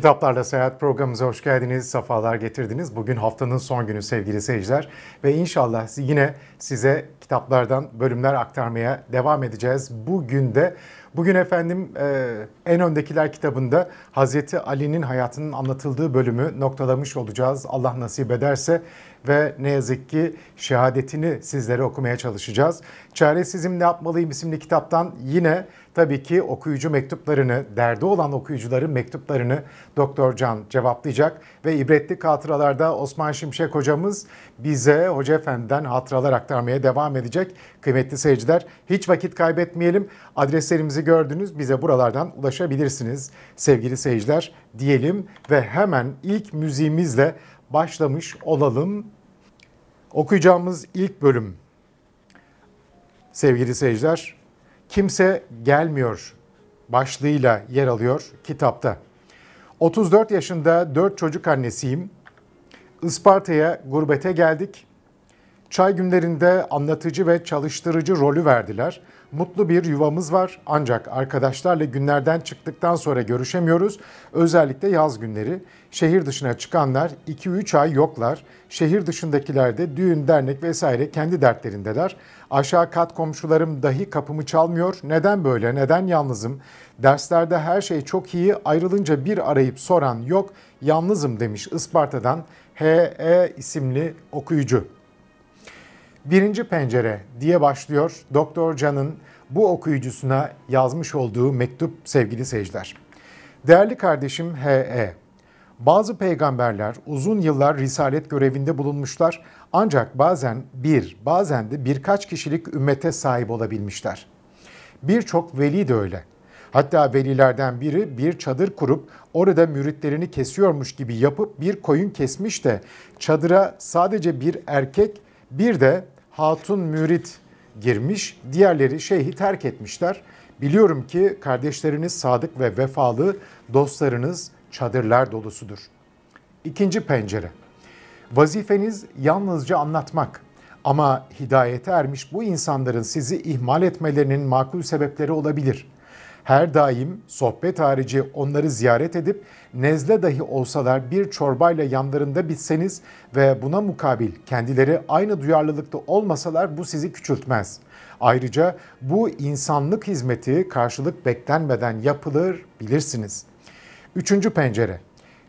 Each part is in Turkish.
Kitaplarla Seyahat programımıza hoş geldiniz, sefalar getirdiniz. Bugün haftanın son günü sevgili seyirciler ve inşallah yine size kitaplardan bölümler aktarmaya devam edeceğiz. Bugün de Bugün efendim e, En Öndekiler kitabında Hazreti Ali'nin hayatının anlatıldığı bölümü noktalamış olacağız. Allah nasip ederse ve ne yazık ki şehadetini sizlere okumaya çalışacağız. Çaresizim Ne Yapmalıyım isimli kitaptan yine tabii ki okuyucu mektuplarını, derdi olan okuyucuların mektuplarını Doktor Can cevaplayacak ve ibretli hatıralarda Osman Şimşek hocamız bize Hoca Efendi'den hatıralar aktarmaya devam edecek. Kıymetli seyirciler hiç vakit kaybetmeyelim. Adreslerimizi gördünüz bize buralardan ulaşabilirsiniz sevgili seyirciler diyelim ve hemen ilk müziğimizle başlamış olalım. Okuyacağımız ilk bölüm sevgili seyirciler Kimse Gelmiyor başlığıyla yer alıyor kitapta. 34 yaşında 4 çocuk annesiyim. Isparta'ya gurbete geldik. Çay günlerinde anlatıcı ve çalıştırıcı rolü verdiler. Mutlu bir yuvamız var ancak arkadaşlarla günlerden çıktıktan sonra görüşemiyoruz. Özellikle yaz günleri. Şehir dışına çıkanlar 2-3 ay yoklar. Şehir dışındakiler de düğün, dernek vesaire kendi dertlerindeler. Aşağı kat komşularım dahi kapımı çalmıyor. Neden böyle? Neden yalnızım? Derslerde her şey çok iyi. Ayrılınca bir arayıp soran yok. Yalnızım demiş Isparta'dan H.E. isimli okuyucu. Birinci pencere diye başlıyor Doktor Can'ın bu okuyucusuna yazmış olduğu mektup sevgili seyirciler. Değerli kardeşim H.E. Bazı peygamberler uzun yıllar risalet görevinde bulunmuşlar ancak bazen bir, bazen de birkaç kişilik ümmete sahip olabilmişler. Birçok veli de öyle. Hatta velilerden biri bir çadır kurup orada müritlerini kesiyormuş gibi yapıp bir koyun kesmiş de çadıra sadece bir erkek bir de hatun mürit girmiş, diğerleri şeyhi terk etmişler. Biliyorum ki kardeşleriniz sadık ve vefalı, dostlarınız çadırlar dolusudur. İkinci pencere. Vazifeniz yalnızca anlatmak ama hidayete ermiş bu insanların sizi ihmal etmelerinin makul sebepleri olabilir. Her daim sohbet harici onları ziyaret edip nezle dahi olsalar bir çorbayla yanlarında bitseniz ve buna mukabil kendileri aynı duyarlılıkta olmasalar bu sizi küçültmez. Ayrıca bu insanlık hizmeti karşılık beklenmeden yapılır bilirsiniz. Üçüncü pencere.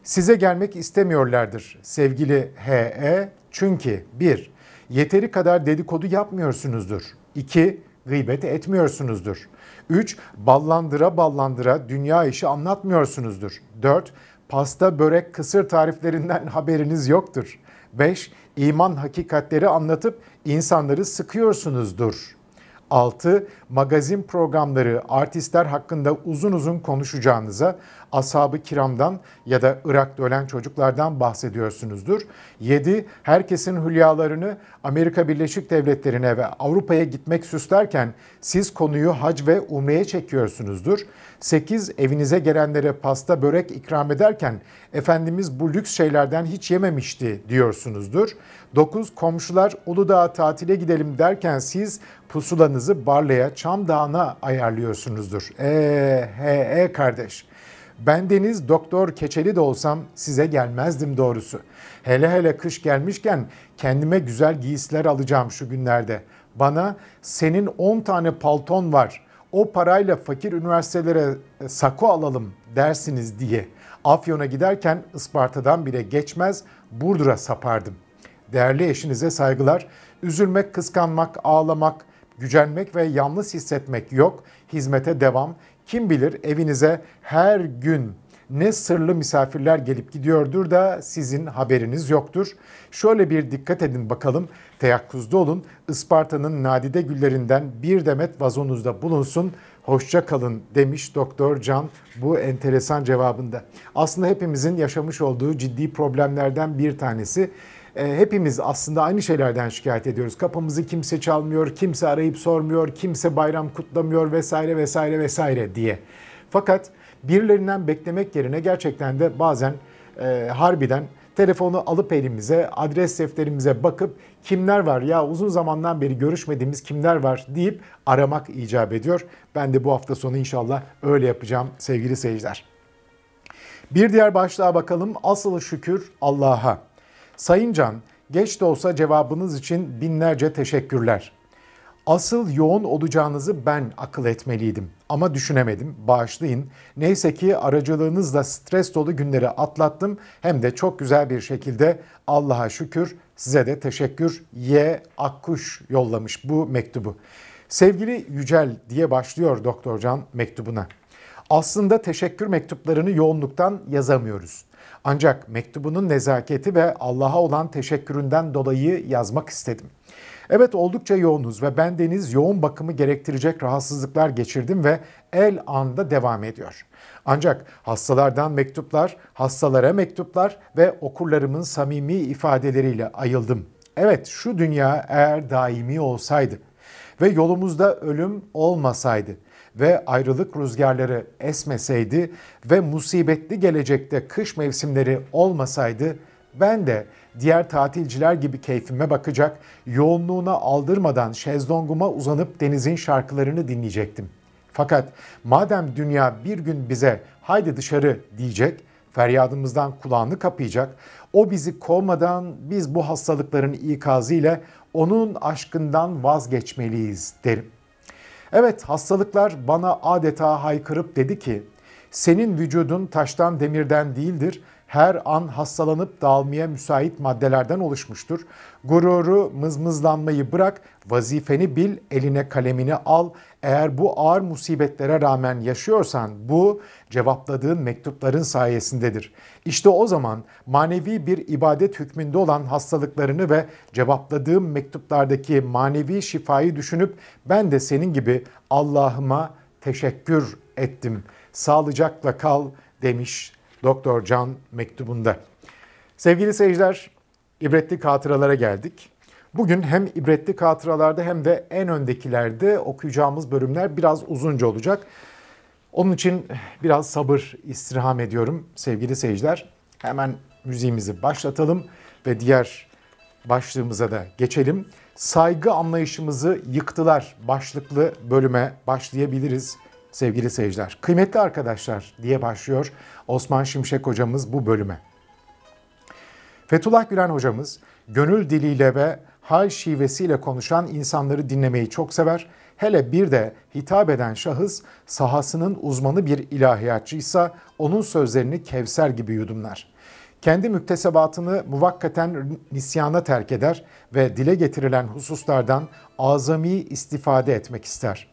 Size gelmek istemiyorlardır sevgili HE çünkü 1. Yeteri kadar dedikodu yapmıyorsunuzdur. 2. Gıybet etmiyorsunuzdur. 3. Ballandıra ballandıra dünya işi anlatmıyorsunuzdur. 4. Pasta, börek, kısır tariflerinden haberiniz yoktur. 5. İman hakikatleri anlatıp insanları sıkıyorsunuzdur. 6. Magazin programları, artistler hakkında uzun uzun konuşacağınıza Asabı kiramdan ya da Irak'ta ölen çocuklardan bahsediyorsunuzdur. 7. Herkesin hülyalarını Amerika Birleşik Devletleri'ne ve Avrupa'ya gitmek süslerken siz konuyu hac ve umreye çekiyorsunuzdur. 8. Evinize gelenlere pasta börek ikram ederken Efendimiz bu lüks şeylerden hiç yememişti diyorsunuzdur. 9. Komşular Uludağ'a tatile gidelim derken siz pusulanızı Barla'ya, Çam Dağı'na ayarlıyorsunuzdur. Eee he, he kardeş Bendeniz doktor keçeli de olsam size gelmezdim doğrusu. Hele hele kış gelmişken kendime güzel giysiler alacağım şu günlerde. Bana senin 10 tane palton var. O parayla fakir üniversitelere e, sako alalım dersiniz diye. Afyon'a giderken Isparta'dan bile geçmez Burdur'a sapardım. Değerli eşinize saygılar. Üzülmek, kıskanmak, ağlamak, gücenmek ve yalnız hissetmek yok. Hizmete devam, kim bilir evinize her gün ne sırlı misafirler gelip gidiyordur da sizin haberiniz yoktur. Şöyle bir dikkat edin bakalım. Teyakkuzda olun. Isparta'nın nadide güllerinden bir demet vazonuzda bulunsun. Hoşça kalın demiş Doktor Can bu enteresan cevabında. Aslında hepimizin yaşamış olduğu ciddi problemlerden bir tanesi e, hepimiz aslında aynı şeylerden şikayet ediyoruz. Kapımızı kimse çalmıyor, kimse arayıp sormuyor, kimse bayram kutlamıyor vesaire vesaire vesaire diye. Fakat birilerinden beklemek yerine gerçekten de bazen e, harbiden telefonu alıp elimize, adres defterimize bakıp kimler var ya uzun zamandan beri görüşmediğimiz kimler var deyip aramak icap ediyor. Ben de bu hafta sonu inşallah öyle yapacağım sevgili seyirciler. Bir diğer başlığa bakalım. Asıl şükür Allah'a. Sayın Can, geç de olsa cevabınız için binlerce teşekkürler. Asıl yoğun olacağınızı ben akıl etmeliydim ama düşünemedim. Bağışlayın. Neyse ki aracılığınızla stres dolu günleri atlattım hem de çok güzel bir şekilde Allah'a şükür size de teşekkür. Y Akkuş yollamış bu mektubu. Sevgili Yücel diye başlıyor Doktor Can mektubuna. Aslında teşekkür mektuplarını yoğunluktan yazamıyoruz. Ancak mektubunun nezaketi ve Allah'a olan teşekküründen dolayı yazmak istedim. Evet oldukça yoğunuz ve ben deniz yoğun bakımı gerektirecek rahatsızlıklar geçirdim ve el anda devam ediyor. Ancak hastalardan mektuplar, hastalara mektuplar ve okurlarımın samimi ifadeleriyle ayıldım. Evet şu dünya eğer daimi olsaydı ve yolumuzda ölüm olmasaydı ve ayrılık rüzgarları esmeseydi ve musibetli gelecekte kış mevsimleri olmasaydı ben de diğer tatilciler gibi keyfime bakacak, yoğunluğuna aldırmadan şezlonguma uzanıp denizin şarkılarını dinleyecektim. Fakat madem dünya bir gün bize haydi dışarı diyecek, feryadımızdan kulağını kapayacak, o bizi kovmadan biz bu hastalıkların ikazı ile onun aşkından vazgeçmeliyiz derim. Evet hastalıklar bana adeta haykırıp dedi ki senin vücudun taştan demirden değildir. Her an hastalanıp dağılmaya müsait maddelerden oluşmuştur. Gururu mızmızlanmayı bırak, vazifeni bil, eline kalemini al, eğer bu ağır musibetlere rağmen yaşıyorsan bu cevapladığın mektupların sayesindedir. İşte o zaman manevi bir ibadet hükmünde olan hastalıklarını ve cevapladığım mektuplardaki manevi şifayı düşünüp ben de senin gibi Allah'ıma teşekkür ettim. Sağlıcakla kal demiş Doktor Can mektubunda. Sevgili seyirciler, ibretli hatıralara geldik. Bugün hem ibretli hatıralarda hem de en öndekilerde okuyacağımız bölümler biraz uzunca olacak. Onun için biraz sabır istirham ediyorum sevgili seyirciler. Hemen müziğimizi başlatalım ve diğer başlığımıza da geçelim. Saygı anlayışımızı yıktılar başlıklı bölüme başlayabiliriz sevgili seyirciler. Kıymetli arkadaşlar diye başlıyor Osman Şimşek hocamız bu bölüme. Fethullah Gülen hocamız gönül diliyle ve hal şivesiyle konuşan insanları dinlemeyi çok sever. Hele bir de hitap eden şahıs sahasının uzmanı bir ilahiyatçıysa onun sözlerini kevser gibi yudumlar. Kendi müktesebatını muvakkaten nisyana terk eder ve dile getirilen hususlardan azami istifade etmek ister.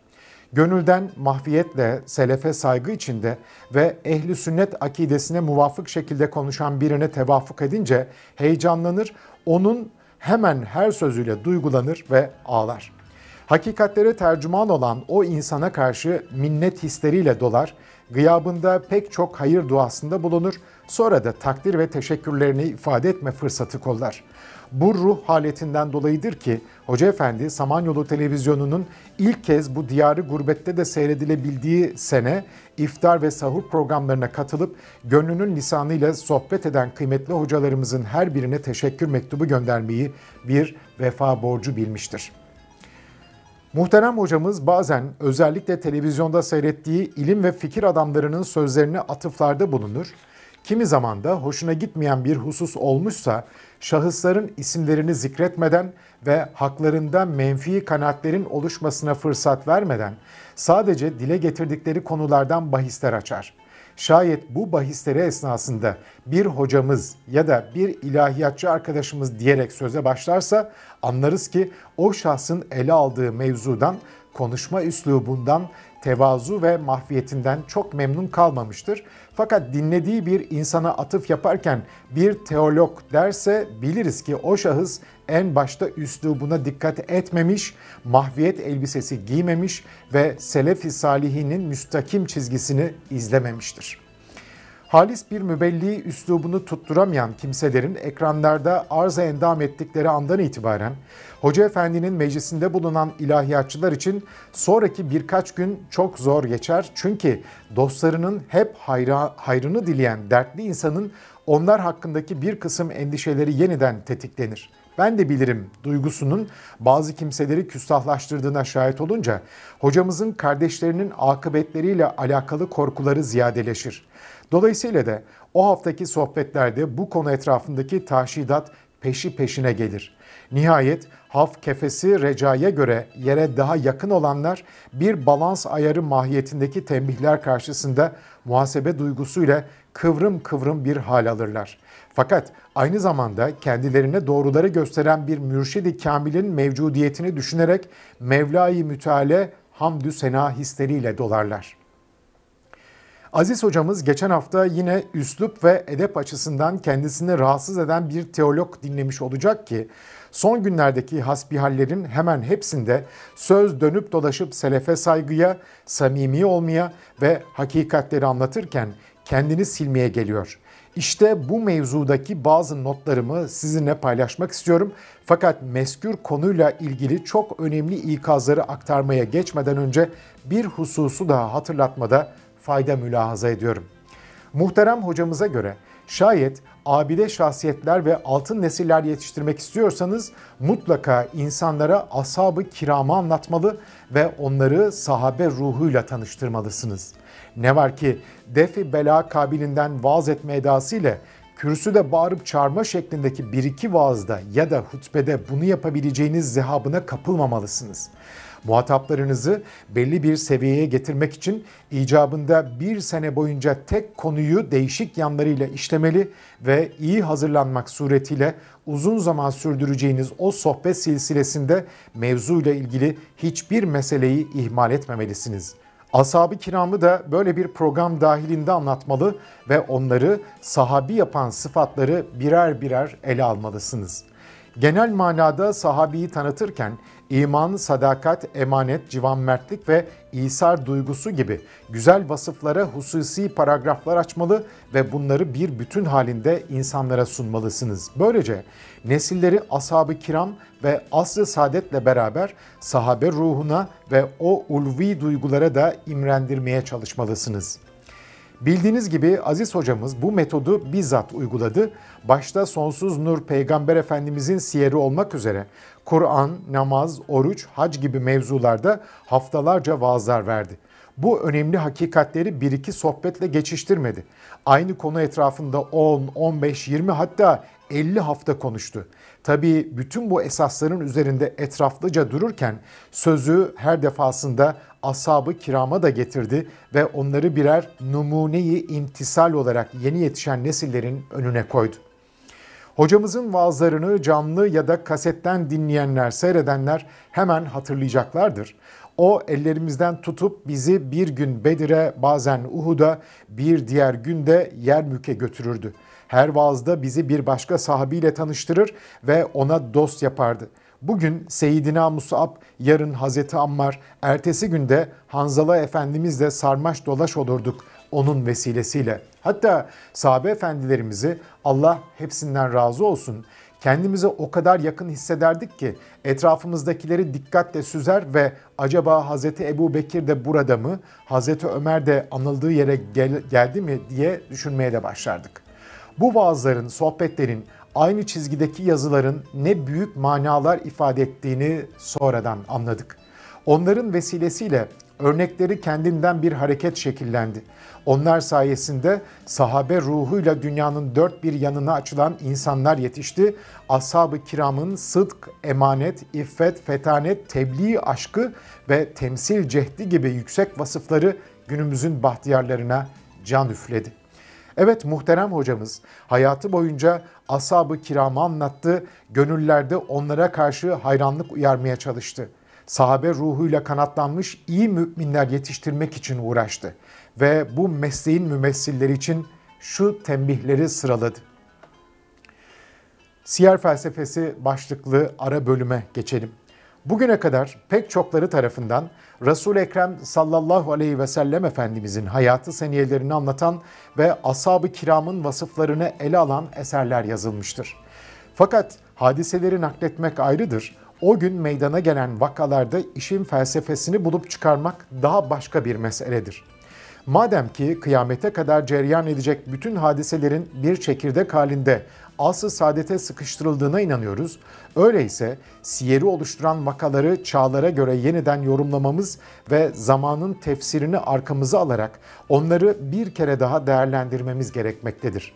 Gönülden mahfiyetle selefe saygı içinde ve ehli sünnet akidesine muvafık şekilde konuşan birine tevafuk edince heyecanlanır, onun hemen her sözüyle duygulanır ve ağlar. Hakikatlere tercüman olan o insana karşı minnet hisleriyle dolar, gıyabında pek çok hayır duasında bulunur, sonra da takdir ve teşekkürlerini ifade etme fırsatı kollar.'' bu ruh haletinden dolayıdır ki Hoca Efendi Samanyolu Televizyonu'nun ilk kez bu diyarı gurbette de seyredilebildiği sene iftar ve sahur programlarına katılıp gönlünün lisanıyla sohbet eden kıymetli hocalarımızın her birine teşekkür mektubu göndermeyi bir vefa borcu bilmiştir. Muhterem hocamız bazen özellikle televizyonda seyrettiği ilim ve fikir adamlarının sözlerine atıflarda bulunur. Kimi zaman da hoşuna gitmeyen bir husus olmuşsa şahısların isimlerini zikretmeden ve haklarında menfi kanaatlerin oluşmasına fırsat vermeden sadece dile getirdikleri konulardan bahisler açar. Şayet bu bahisleri esnasında bir hocamız ya da bir ilahiyatçı arkadaşımız diyerek söze başlarsa anlarız ki o şahsın ele aldığı mevzudan, konuşma üslubundan, tevazu ve mahviyetinden çok memnun kalmamıştır fakat dinlediği bir insana atıf yaparken bir teolog derse biliriz ki o şahıs en başta üslubuna dikkat etmemiş, mahviyet elbisesi giymemiş ve selef-i salihinin müstakim çizgisini izlememiştir halis bir mübelliği üslubunu tutturamayan kimselerin ekranlarda arza endam ettikleri andan itibaren Hoca Efendi'nin meclisinde bulunan ilahiyatçılar için sonraki birkaç gün çok zor geçer. Çünkü dostlarının hep hayra, hayrını dileyen dertli insanın onlar hakkındaki bir kısım endişeleri yeniden tetiklenir ben de bilirim duygusunun bazı kimseleri küstahlaştırdığına şahit olunca hocamızın kardeşlerinin akıbetleriyle alakalı korkuları ziyadeleşir. Dolayısıyla da o haftaki sohbetlerde bu konu etrafındaki tahşidat peşi peşine gelir. Nihayet haf kefesi recaya göre yere daha yakın olanlar bir balans ayarı mahiyetindeki tembihler karşısında muhasebe duygusuyla kıvrım kıvrım bir hal alırlar. Fakat aynı zamanda kendilerine doğruları gösteren bir mürşidi kamilin mevcudiyetini düşünerek Mevla-i Müteala hamdü sena hisleriyle dolarlar. Aziz hocamız geçen hafta yine üslup ve edep açısından kendisini rahatsız eden bir teolog dinlemiş olacak ki son günlerdeki hasbihallerin hemen hepsinde söz dönüp dolaşıp selefe saygıya, samimi olmaya ve hakikatleri anlatırken kendini silmeye geliyor. İşte bu mevzudaki bazı notlarımı sizinle paylaşmak istiyorum. Fakat meskür konuyla ilgili çok önemli ikazları aktarmaya geçmeden önce bir hususu daha hatırlatmada fayda mülahaza ediyorum. Muhterem hocamıza göre şayet abide şahsiyetler ve altın nesiller yetiştirmek istiyorsanız mutlaka insanlara ashab-ı kiramı anlatmalı ve onları sahabe ruhuyla tanıştırmalısınız. Ne var ki defi bela kabilinden vaaz etme edası ile kürsüde bağırıp çağırma şeklindeki bir iki vaazda ya da hutbede bunu yapabileceğiniz zehabına kapılmamalısınız. Muhataplarınızı belli bir seviyeye getirmek için icabında bir sene boyunca tek konuyu değişik yanlarıyla işlemeli ve iyi hazırlanmak suretiyle uzun zaman sürdüreceğiniz o sohbet silsilesinde mevzuyla ilgili hiçbir meseleyi ihmal etmemelisiniz.'' Asabi kiramı da böyle bir program dahilinde anlatmalı ve onları sahabi yapan sıfatları birer birer ele almalısınız. Genel manada sahabiyi tanıtırken iman, sadakat, emanet, civanmertlik ve İsar duygusu gibi güzel vasıflara hususi paragraflar açmalı ve bunları bir bütün halinde insanlara sunmalısınız. Böylece nesilleri ashab-ı kiram ve asr-ı saadetle beraber sahabe ruhuna ve o ulvi duygulara da imrendirmeye çalışmalısınız.'' Bildiğiniz gibi Aziz hocamız bu metodu bizzat uyguladı. Başta sonsuz nur peygamber efendimizin siyeri olmak üzere Kur'an, namaz, oruç, hac gibi mevzularda haftalarca vaazlar verdi. Bu önemli hakikatleri bir iki sohbetle geçiştirmedi. Aynı konu etrafında 10, 15, 20 hatta 50 hafta konuştu. Tabii bütün bu esasların üzerinde etraflıca dururken sözü her defasında ashab kirama da getirdi ve onları birer numuneyi imtisal olarak yeni yetişen nesillerin önüne koydu. Hocamızın vaazlarını canlı ya da kasetten dinleyenler, seyredenler hemen hatırlayacaklardır. O ellerimizden tutup bizi bir gün Bedir'e, bazen Uhud'a, bir diğer günde Yermük'e götürürdü. Her vaazda bizi bir başka sahabiyle tanıştırır ve ona dost yapardı.'' Bugün Seyyidina Musab, yarın Hazreti Ammar, ertesi günde Hanzala Efendimizle sarmaş dolaş olurduk onun vesilesiyle. Hatta sahabe efendilerimizi Allah hepsinden razı olsun kendimize o kadar yakın hissederdik ki etrafımızdakileri dikkatle süzer ve acaba Hazreti Ebu Bekir de burada mı, Hazreti Ömer de anıldığı yere gel- geldi mi diye düşünmeye de başlardık. Bu vaazların, sohbetlerin, aynı çizgideki yazıların ne büyük manalar ifade ettiğini sonradan anladık. Onların vesilesiyle örnekleri kendinden bir hareket şekillendi. Onlar sayesinde sahabe ruhuyla dünyanın dört bir yanına açılan insanlar yetişti. Ashab-ı kiramın sıdk, emanet, iffet, fetanet, tebliğ aşkı ve temsil cehdi gibi yüksek vasıfları günümüzün bahtiyarlarına can üfledi. Evet muhterem hocamız hayatı boyunca asabı ı kiramı anlattı, gönüllerde onlara karşı hayranlık uyarmaya çalıştı. Sahabe ruhuyla kanatlanmış iyi müminler yetiştirmek için uğraştı ve bu mesleğin mümessilleri için şu tembihleri sıraladı. Siyer felsefesi başlıklı ara bölüme geçelim. Bugüne kadar pek çokları tarafından resul Ekrem sallallahu aleyhi ve sellem Efendimizin hayatı seniyelerini anlatan ve ashab-ı kiramın vasıflarını ele alan eserler yazılmıştır. Fakat hadiseleri nakletmek ayrıdır. O gün meydana gelen vakalarda işin felsefesini bulup çıkarmak daha başka bir meseledir. Madem ki kıyamete kadar cereyan edecek bütün hadiselerin bir çekirdek halinde asıl saadete sıkıştırıldığına inanıyoruz. Öyleyse siyeri oluşturan vakaları çağlara göre yeniden yorumlamamız ve zamanın tefsirini arkamıza alarak onları bir kere daha değerlendirmemiz gerekmektedir.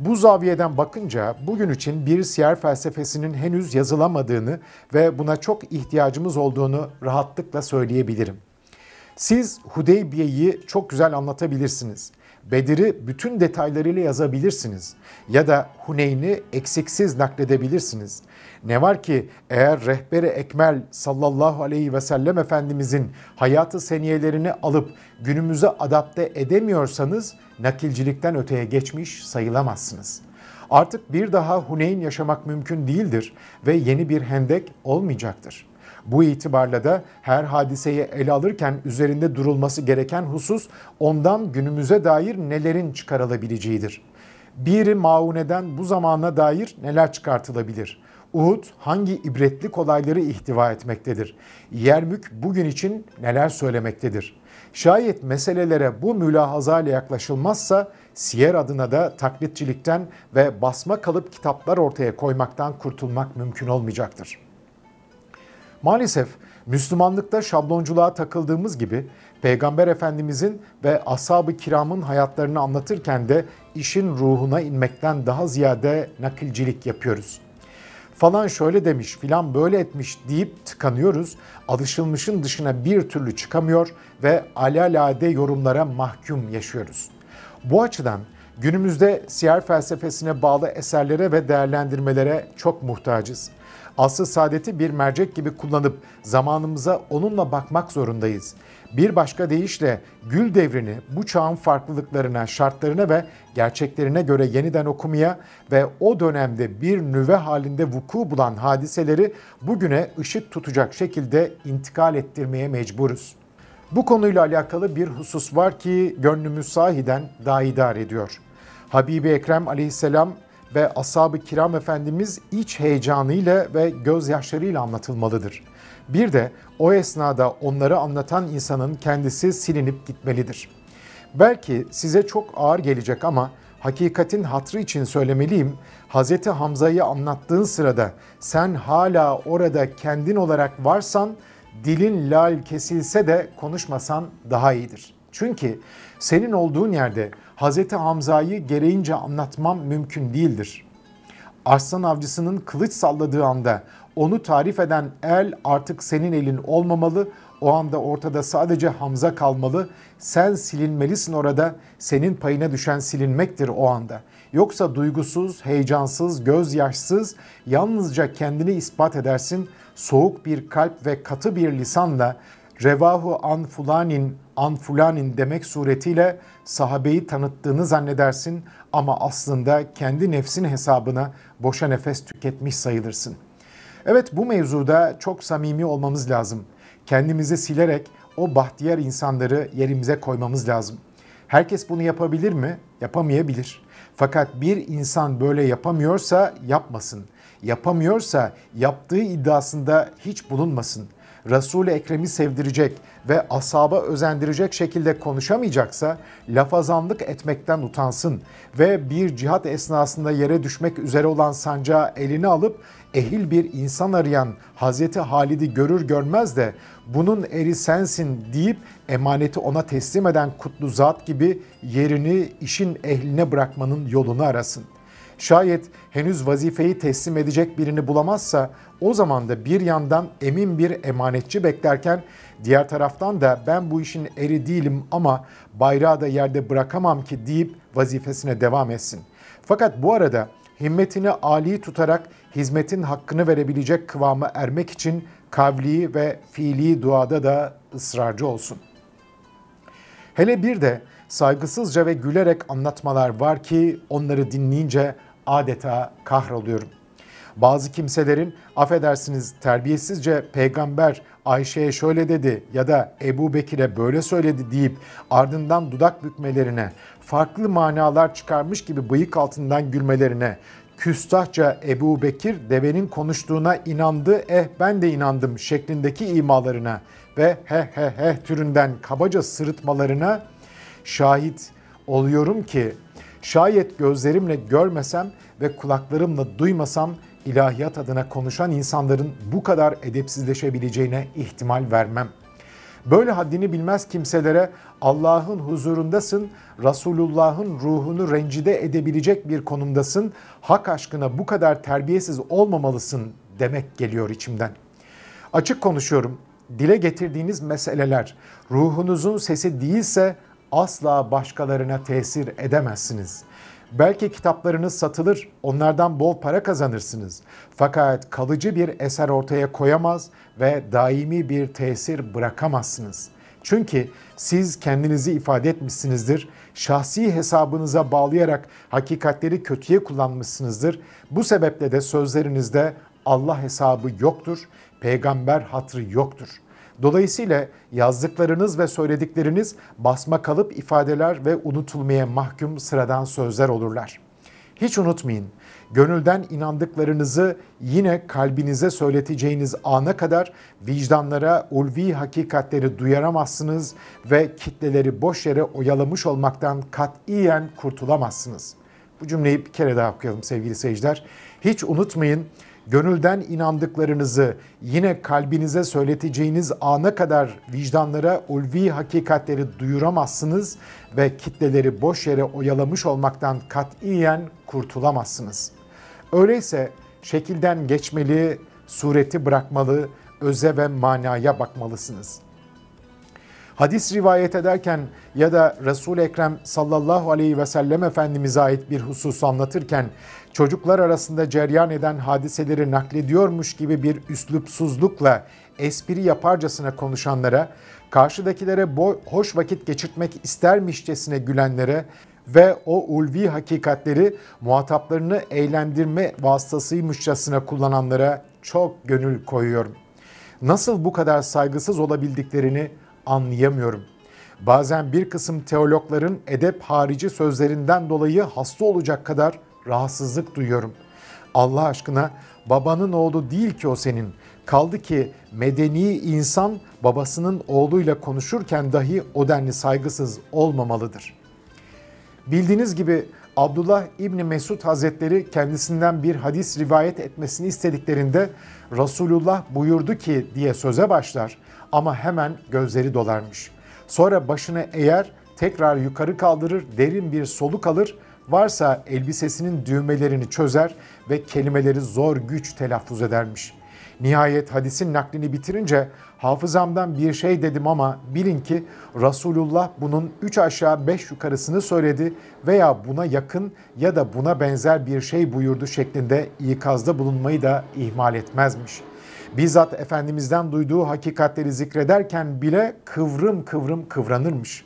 Bu zaviyeden bakınca bugün için bir siyer felsefesinin henüz yazılamadığını ve buna çok ihtiyacımız olduğunu rahatlıkla söyleyebilirim. Siz Hudeybiye'yi çok güzel anlatabilirsiniz. Bedir'i bütün detaylarıyla yazabilirsiniz ya da Huneyn'i eksiksiz nakledebilirsiniz. Ne var ki eğer rehberi Ekmel sallallahu aleyhi ve sellem Efendimizin hayatı seniyelerini alıp günümüze adapte edemiyorsanız nakilcilikten öteye geçmiş sayılamazsınız. Artık bir daha Huneyn yaşamak mümkün değildir ve yeni bir hendek olmayacaktır.'' Bu itibarla da her hadiseyi ele alırken üzerinde durulması gereken husus ondan günümüze dair nelerin çıkarılabileceğidir. Biri mauneden bu zamana dair neler çıkartılabilir? Uhud hangi ibretli olayları ihtiva etmektedir? Yermük bugün için neler söylemektedir? Şayet meselelere bu mülahazayla yaklaşılmazsa siyer adına da taklitçilikten ve basma kalıp kitaplar ortaya koymaktan kurtulmak mümkün olmayacaktır.'' Maalesef Müslümanlıkta şablonculuğa takıldığımız gibi Peygamber Efendimizin ve ashab-ı kiramın hayatlarını anlatırken de işin ruhuna inmekten daha ziyade nakilcilik yapıyoruz. Falan şöyle demiş, filan böyle etmiş deyip tıkanıyoruz. Alışılmışın dışına bir türlü çıkamıyor ve alalade yorumlara mahkum yaşıyoruz. Bu açıdan günümüzde siyer felsefesine bağlı eserlere ve değerlendirmelere çok muhtacız. Aslı saadeti bir mercek gibi kullanıp zamanımıza onunla bakmak zorundayız. Bir başka deyişle Gül devrini bu çağın farklılıklarına, şartlarına ve gerçeklerine göre yeniden okumaya ve o dönemde bir nüve halinde vuku bulan hadiseleri bugüne ışık tutacak şekilde intikal ettirmeye mecburuz. Bu konuyla alakalı bir husus var ki gönlümü sahiden daidar ediyor. Habibi Ekrem aleyhisselam ve ashab-ı kiram efendimiz iç heyecanıyla ve gözyaşlarıyla anlatılmalıdır. Bir de o esnada onları anlatan insanın kendisi silinip gitmelidir. Belki size çok ağır gelecek ama hakikatin hatrı için söylemeliyim. Hz. Hamza'yı anlattığın sırada sen hala orada kendin olarak varsan dilin lal kesilse de konuşmasan daha iyidir. Çünkü senin olduğun yerde Hazreti Hamza'yı gereğince anlatmam mümkün değildir. Arslan avcısının kılıç salladığı anda onu tarif eden el artık senin elin olmamalı. O anda ortada sadece Hamza kalmalı. Sen silinmelisin orada. Senin payına düşen silinmektir o anda. Yoksa duygusuz, heyecansız, gözyaşsız yalnızca kendini ispat edersin. Soğuk bir kalp ve katı bir lisanla revahu an fulanin an fulanin demek suretiyle sahabeyi tanıttığını zannedersin ama aslında kendi nefsin hesabına boşa nefes tüketmiş sayılırsın. Evet bu mevzuda çok samimi olmamız lazım. Kendimizi silerek o bahtiyar insanları yerimize koymamız lazım. Herkes bunu yapabilir mi? Yapamayabilir. Fakat bir insan böyle yapamıyorsa yapmasın. Yapamıyorsa yaptığı iddiasında hiç bulunmasın. Resul-i Ekrem'i sevdirecek, ve asaba özendirecek şekilde konuşamayacaksa lafazanlık etmekten utansın ve bir cihat esnasında yere düşmek üzere olan sancağı eline alıp ehil bir insan arayan Hz. Halid'i görür görmez de bunun eri sensin deyip emaneti ona teslim eden kutlu zat gibi yerini işin ehline bırakmanın yolunu arasın.'' Şayet henüz vazifeyi teslim edecek birini bulamazsa o zaman da bir yandan emin bir emanetçi beklerken Diğer taraftan da ben bu işin eri değilim ama bayrağı da yerde bırakamam ki deyip vazifesine devam etsin. Fakat bu arada himmetini âli tutarak hizmetin hakkını verebilecek kıvama ermek için kavli ve fiili duada da ısrarcı olsun. Hele bir de saygısızca ve gülerek anlatmalar var ki onları dinleyince adeta kahroluyorum. Bazı kimselerin affedersiniz terbiyesizce peygamber Ayşe'ye şöyle dedi ya da Ebu Bekir'e böyle söyledi deyip ardından dudak bükmelerine, farklı manalar çıkarmış gibi bıyık altından gülmelerine, küstahça Ebu Bekir devenin konuştuğuna inandı, eh ben de inandım şeklindeki imalarına ve he he he türünden kabaca sırıtmalarına şahit oluyorum ki şayet gözlerimle görmesem ve kulaklarımla duymasam ilahiyat adına konuşan insanların bu kadar edepsizleşebileceğine ihtimal vermem. Böyle haddini bilmez kimselere Allah'ın huzurundasın, Resulullah'ın ruhunu rencide edebilecek bir konumdasın, hak aşkına bu kadar terbiyesiz olmamalısın demek geliyor içimden. Açık konuşuyorum, dile getirdiğiniz meseleler ruhunuzun sesi değilse asla başkalarına tesir edemezsiniz.'' Belki kitaplarınız satılır, onlardan bol para kazanırsınız. Fakat kalıcı bir eser ortaya koyamaz ve daimi bir tesir bırakamazsınız. Çünkü siz kendinizi ifade etmişsinizdir, şahsi hesabınıza bağlayarak hakikatleri kötüye kullanmışsınızdır. Bu sebeple de sözlerinizde Allah hesabı yoktur, peygamber hatrı yoktur.'' Dolayısıyla yazdıklarınız ve söyledikleriniz basma kalıp ifadeler ve unutulmaya mahkum sıradan sözler olurlar. Hiç unutmayın, gönülden inandıklarınızı yine kalbinize söyleteceğiniz ana kadar vicdanlara ulvi hakikatleri duyaramazsınız ve kitleleri boş yere oyalamış olmaktan katiyen kurtulamazsınız. Bu cümleyi bir kere daha okuyalım sevgili seyirciler. Hiç unutmayın, gönülden inandıklarınızı yine kalbinize söyleteceğiniz ana kadar vicdanlara ulvi hakikatleri duyuramazsınız ve kitleleri boş yere oyalamış olmaktan katiyen kurtulamazsınız. Öyleyse şekilden geçmeli, sureti bırakmalı, öze ve manaya bakmalısınız.'' hadis rivayet ederken ya da resul Ekrem sallallahu aleyhi ve sellem Efendimiz'e ait bir husus anlatırken çocuklar arasında ceryan eden hadiseleri naklediyormuş gibi bir üslupsuzlukla espri yaparcasına konuşanlara, karşıdakilere boy, hoş vakit geçirtmek istermişçesine gülenlere ve o ulvi hakikatleri muhataplarını eğlendirme vasıtasıymışçasına kullananlara çok gönül koyuyorum. Nasıl bu kadar saygısız olabildiklerini anlayamıyorum. Bazen bir kısım teologların edep harici sözlerinden dolayı hasta olacak kadar rahatsızlık duyuyorum. Allah aşkına babanın oğlu değil ki o senin. Kaldı ki medeni insan babasının oğluyla konuşurken dahi o denli saygısız olmamalıdır. Bildiğiniz gibi Abdullah İbni Mesud Hazretleri kendisinden bir hadis rivayet etmesini istediklerinde Resulullah buyurdu ki diye söze başlar ama hemen gözleri dolarmış. Sonra başını eğer tekrar yukarı kaldırır, derin bir soluk alır Varsa elbisesinin düğmelerini çözer ve kelimeleri zor güç telaffuz edermiş. Nihayet hadisin naklini bitirince hafızamdan bir şey dedim ama bilin ki Resulullah bunun üç aşağı beş yukarısını söyledi veya buna yakın ya da buna benzer bir şey buyurdu şeklinde ikazda bulunmayı da ihmal etmezmiş.'' bizzat Efendimiz'den duyduğu hakikatleri zikrederken bile kıvrım kıvrım kıvranırmış.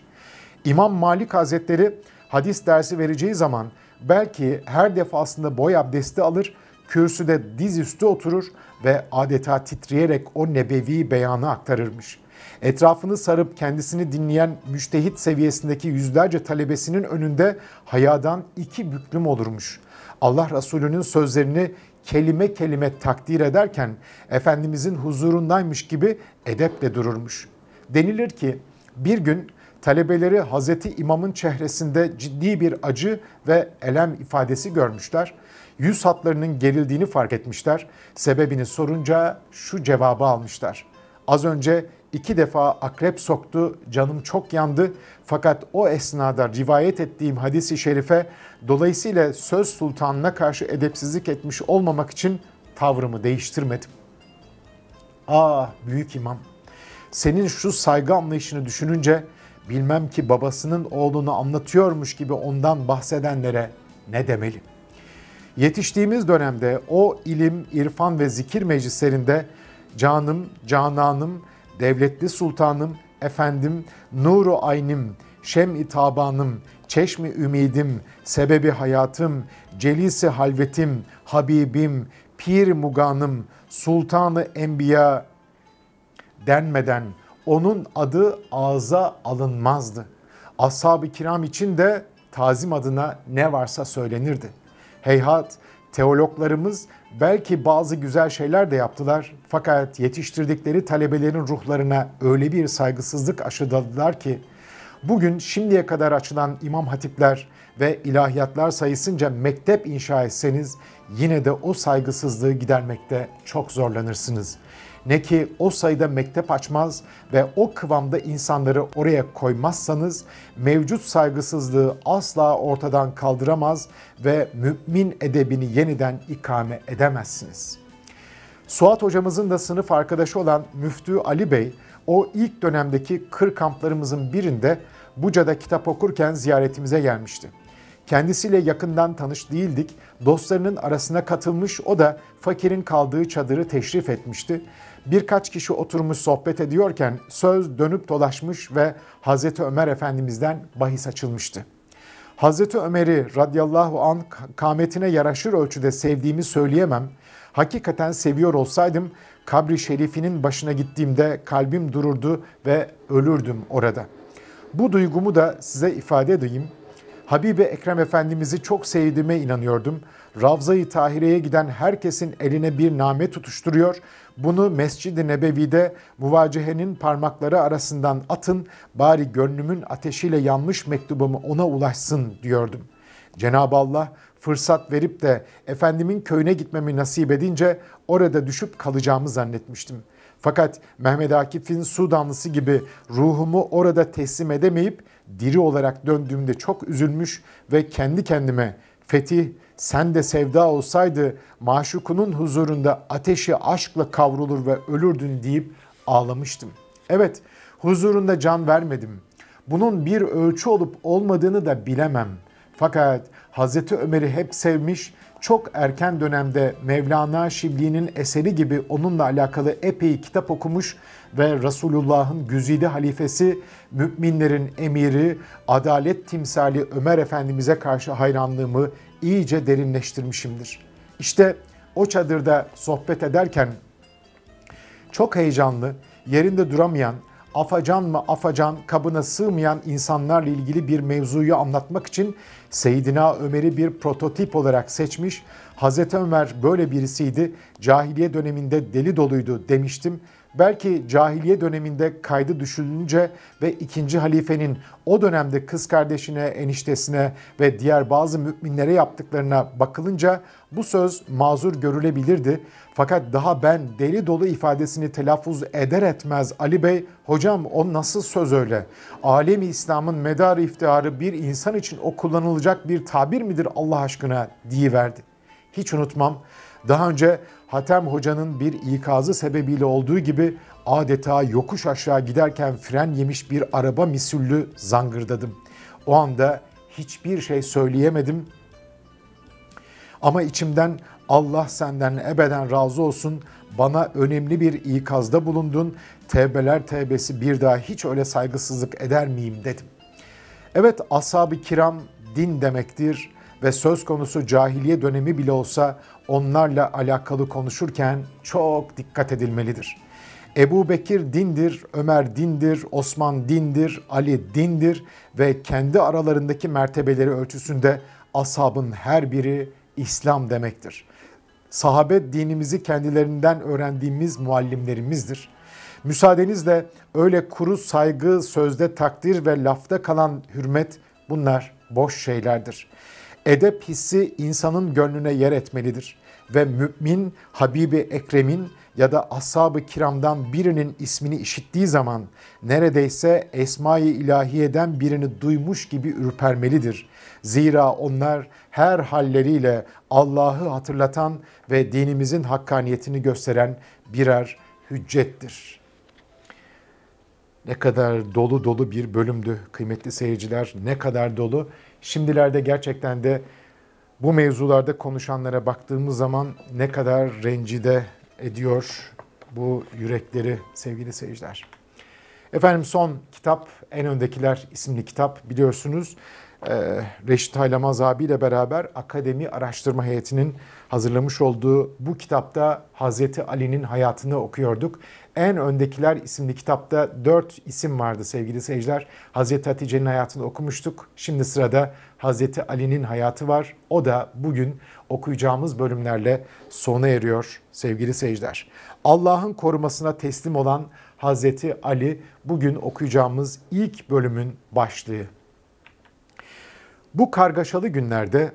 İmam Malik Hazretleri hadis dersi vereceği zaman belki her defasında boy abdesti alır, kürsüde diz üstü oturur ve adeta titreyerek o nebevi beyanı aktarırmış. Etrafını sarıp kendisini dinleyen müştehit seviyesindeki yüzlerce talebesinin önünde hayadan iki büklüm olurmuş. Allah Resulü'nün sözlerini kelime kelime takdir ederken Efendimizin huzurundaymış gibi edeple dururmuş. Denilir ki bir gün talebeleri Hazreti İmam'ın çehresinde ciddi bir acı ve elem ifadesi görmüşler. Yüz hatlarının gerildiğini fark etmişler. Sebebini sorunca şu cevabı almışlar. Az önce iki defa akrep soktu, canım çok yandı. Fakat o esnada rivayet ettiğim hadisi şerife dolayısıyla söz sultanına karşı edepsizlik etmiş olmamak için tavrımı değiştirmedim. Ah büyük imam, senin şu saygı anlayışını düşününce bilmem ki babasının oğlunu anlatıyormuş gibi ondan bahsedenlere ne demeli? Yetiştiğimiz dönemde o ilim, irfan ve zikir meclislerinde canım, cananım, devletli sultanım, efendim, nuru aynim, şem itabanım, tabanım, çeşmi ümidim, sebebi hayatım, celisi halvetim, habibim, pir muganım, sultanı enbiya denmeden onun adı ağza alınmazdı. Ashab-ı kiram için de tazim adına ne varsa söylenirdi. Heyhat, teologlarımız belki bazı güzel şeyler de yaptılar fakat yetiştirdikleri talebelerin ruhlarına öyle bir saygısızlık aşıladılar ki bugün şimdiye kadar açılan imam hatipler ve ilahiyatlar sayısınca mektep inşa etseniz yine de o saygısızlığı gidermekte çok zorlanırsınız. Ne ki o sayıda mektep açmaz ve o kıvamda insanları oraya koymazsanız mevcut saygısızlığı asla ortadan kaldıramaz ve mümin edebini yeniden ikame edemezsiniz. Suat hocamızın da sınıf arkadaşı olan Müftü Ali Bey o ilk dönemdeki kır kamplarımızın birinde Buca'da kitap okurken ziyaretimize gelmişti. Kendisiyle yakından tanış değildik. Dostlarının arasına katılmış o da fakirin kaldığı çadırı teşrif etmişti birkaç kişi oturmuş sohbet ediyorken söz dönüp dolaşmış ve Hazreti Ömer Efendimiz'den bahis açılmıştı. Hazreti Ömer'i radıyallahu an kametine yaraşır ölçüde sevdiğimi söyleyemem. Hakikaten seviyor olsaydım kabri şerifinin başına gittiğimde kalbim dururdu ve ölürdüm orada. Bu duygumu da size ifade edeyim. Habibi Ekrem Efendimiz'i çok sevdiğime inanıyordum. Ravza-i Tahire'ye giden herkesin eline bir name tutuşturuyor bunu Mescid-i Nebevi'de muvacihenin parmakları arasından atın, bari gönlümün ateşiyle yanmış mektubumu ona ulaşsın diyordum. Cenab-ı Allah fırsat verip de efendimin köyüne gitmemi nasip edince orada düşüp kalacağımı zannetmiştim. Fakat Mehmet Akif'in Sudanlısı gibi ruhumu orada teslim edemeyip diri olarak döndüğümde çok üzülmüş ve kendi kendime fetih, sen de sevda olsaydı maşukunun huzurunda ateşi aşkla kavrulur ve ölürdün deyip ağlamıştım. Evet huzurunda can vermedim. Bunun bir ölçü olup olmadığını da bilemem. Fakat Hazreti Ömer'i hep sevmiş, çok erken dönemde Mevlana Şibli'nin eseri gibi onunla alakalı epey kitap okumuş ve Resulullah'ın güzide halifesi, müminlerin emiri, adalet timsali Ömer Efendimiz'e karşı hayranlığımı iyice derinleştirmişimdir. İşte o çadırda sohbet ederken çok heyecanlı, yerinde duramayan, afacan mı afacan kabına sığmayan insanlarla ilgili bir mevzuyu anlatmak için Seyyidina Ömer'i bir prototip olarak seçmiş. Hazreti Ömer böyle birisiydi, cahiliye döneminde deli doluydu demiştim Belki cahiliye döneminde kaydı düşününce ve ikinci halifenin o dönemde kız kardeşine, eniştesine ve diğer bazı müminlere yaptıklarına bakılınca bu söz mazur görülebilirdi. Fakat daha ben deli dolu ifadesini telaffuz eder etmez Ali Bey, hocam o nasıl söz öyle? Alemi İslam'ın medarı iftiharı bir insan için o kullanılacak bir tabir midir Allah aşkına verdi. Hiç unutmam. Daha önce Hatem Hoca'nın bir ikazı sebebiyle olduğu gibi adeta yokuş aşağı giderken fren yemiş bir araba misüllü zangırdadım. O anda hiçbir şey söyleyemedim ama içimden Allah senden ebeden razı olsun bana önemli bir ikazda bulundun. Tevbeler tevbesi bir daha hiç öyle saygısızlık eder miyim dedim. Evet ashab-ı kiram din demektir ve söz konusu cahiliye dönemi bile olsa onlarla alakalı konuşurken çok dikkat edilmelidir. Ebu Bekir dindir, Ömer dindir, Osman dindir, Ali dindir ve kendi aralarındaki mertebeleri ölçüsünde ashabın her biri İslam demektir. Sahabe dinimizi kendilerinden öğrendiğimiz muallimlerimizdir. Müsaadenizle öyle kuru saygı, sözde takdir ve lafta kalan hürmet bunlar boş şeylerdir edep hissi insanın gönlüne yer etmelidir ve mümin Habibi Ekrem'in ya da ashab-ı kiramdan birinin ismini işittiği zaman neredeyse Esma-i İlahiye'den birini duymuş gibi ürpermelidir. Zira onlar her halleriyle Allah'ı hatırlatan ve dinimizin hakkaniyetini gösteren birer hüccettir. Ne kadar dolu dolu bir bölümdü kıymetli seyirciler, ne kadar dolu Şimdilerde gerçekten de bu mevzularda konuşanlara baktığımız zaman ne kadar rencide ediyor bu yürekleri sevgili seyirciler. Efendim son kitap En Öndekiler isimli kitap biliyorsunuz. Ee, Reşit Haylamaz abiyle beraber Akademi Araştırma Heyeti'nin hazırlamış olduğu bu kitapta Hazreti Ali'nin hayatını okuyorduk. En Öndekiler isimli kitapta dört isim vardı sevgili seyirciler. Hazreti Hatice'nin hayatını okumuştuk. Şimdi sırada Hazreti Ali'nin hayatı var. O da bugün okuyacağımız bölümlerle sona eriyor sevgili seyirciler. Allah'ın korumasına teslim olan Hazreti Ali bugün okuyacağımız ilk bölümün başlığı. Bu kargaşalı günlerde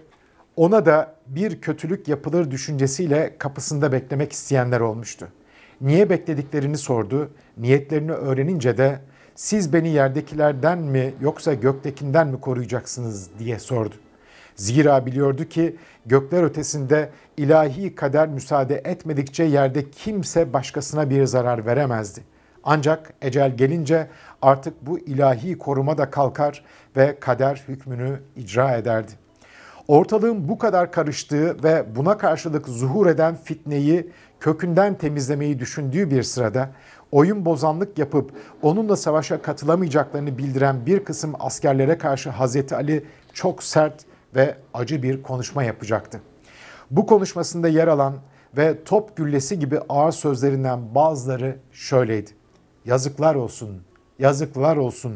ona da bir kötülük yapılır düşüncesiyle kapısında beklemek isteyenler olmuştu. Niye beklediklerini sordu. Niyetlerini öğrenince de siz beni yerdekilerden mi yoksa göktekinden mi koruyacaksınız diye sordu. Zira biliyordu ki gökler ötesinde ilahi kader müsaade etmedikçe yerde kimse başkasına bir zarar veremezdi. Ancak ecel gelince artık bu ilahi koruma da kalkar ve kader hükmünü icra ederdi. Ortalığın bu kadar karıştığı ve buna karşılık zuhur eden fitneyi kökünden temizlemeyi düşündüğü bir sırada oyun bozanlık yapıp onunla savaşa katılamayacaklarını bildiren bir kısım askerlere karşı Hazreti Ali çok sert ve acı bir konuşma yapacaktı. Bu konuşmasında yer alan ve top güllesi gibi ağır sözlerinden bazıları şöyleydi. Yazıklar olsun, yazıklar olsun.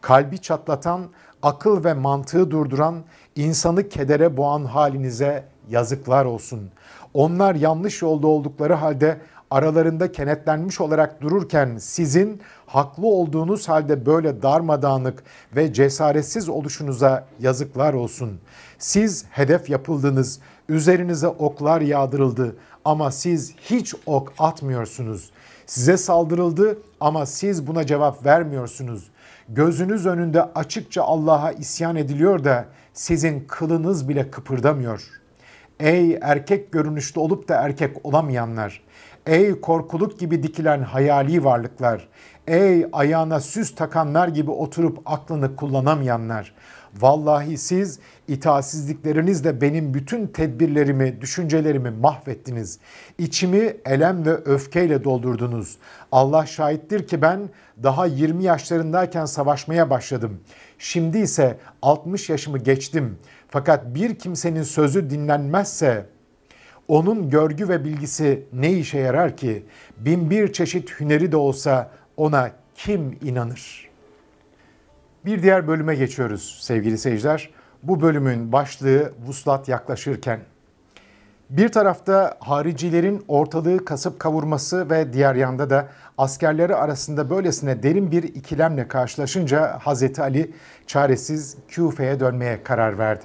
Kalbi çatlatan, akıl ve mantığı durduran, insanı kedere boğan halinize yazıklar olsun. Onlar yanlış yolda oldukları halde aralarında kenetlenmiş olarak dururken sizin haklı olduğunuz halde böyle darmadağınık ve cesaretsiz oluşunuza yazıklar olsun. Siz hedef yapıldınız, üzerinize oklar yağdırıldı ama siz hiç ok atmıyorsunuz. Size saldırıldı ama siz buna cevap vermiyorsunuz. Gözünüz önünde açıkça Allah'a isyan ediliyor da sizin kılınız bile kıpırdamıyor.'' Ey erkek görünüşlü olup da erkek olamayanlar. Ey korkuluk gibi dikilen hayali varlıklar. Ey ayağına süs takanlar gibi oturup aklını kullanamayanlar. Vallahi siz itaatsizliklerinizle benim bütün tedbirlerimi, düşüncelerimi mahvettiniz. İçimi elem ve öfkeyle doldurdunuz. Allah şahittir ki ben daha 20 yaşlarındayken savaşmaya başladım. Şimdi ise 60 yaşımı geçtim. Fakat bir kimsenin sözü dinlenmezse onun görgü ve bilgisi ne işe yarar ki? Bin bir çeşit hüneri de olsa ona kim inanır? Bir diğer bölüme geçiyoruz sevgili seyirciler. Bu bölümün başlığı vuslat yaklaşırken. Bir tarafta haricilerin ortalığı kasıp kavurması ve diğer yanda da askerleri arasında böylesine derin bir ikilemle karşılaşınca Hazreti Ali çaresiz Küfe'ye dönmeye karar verdi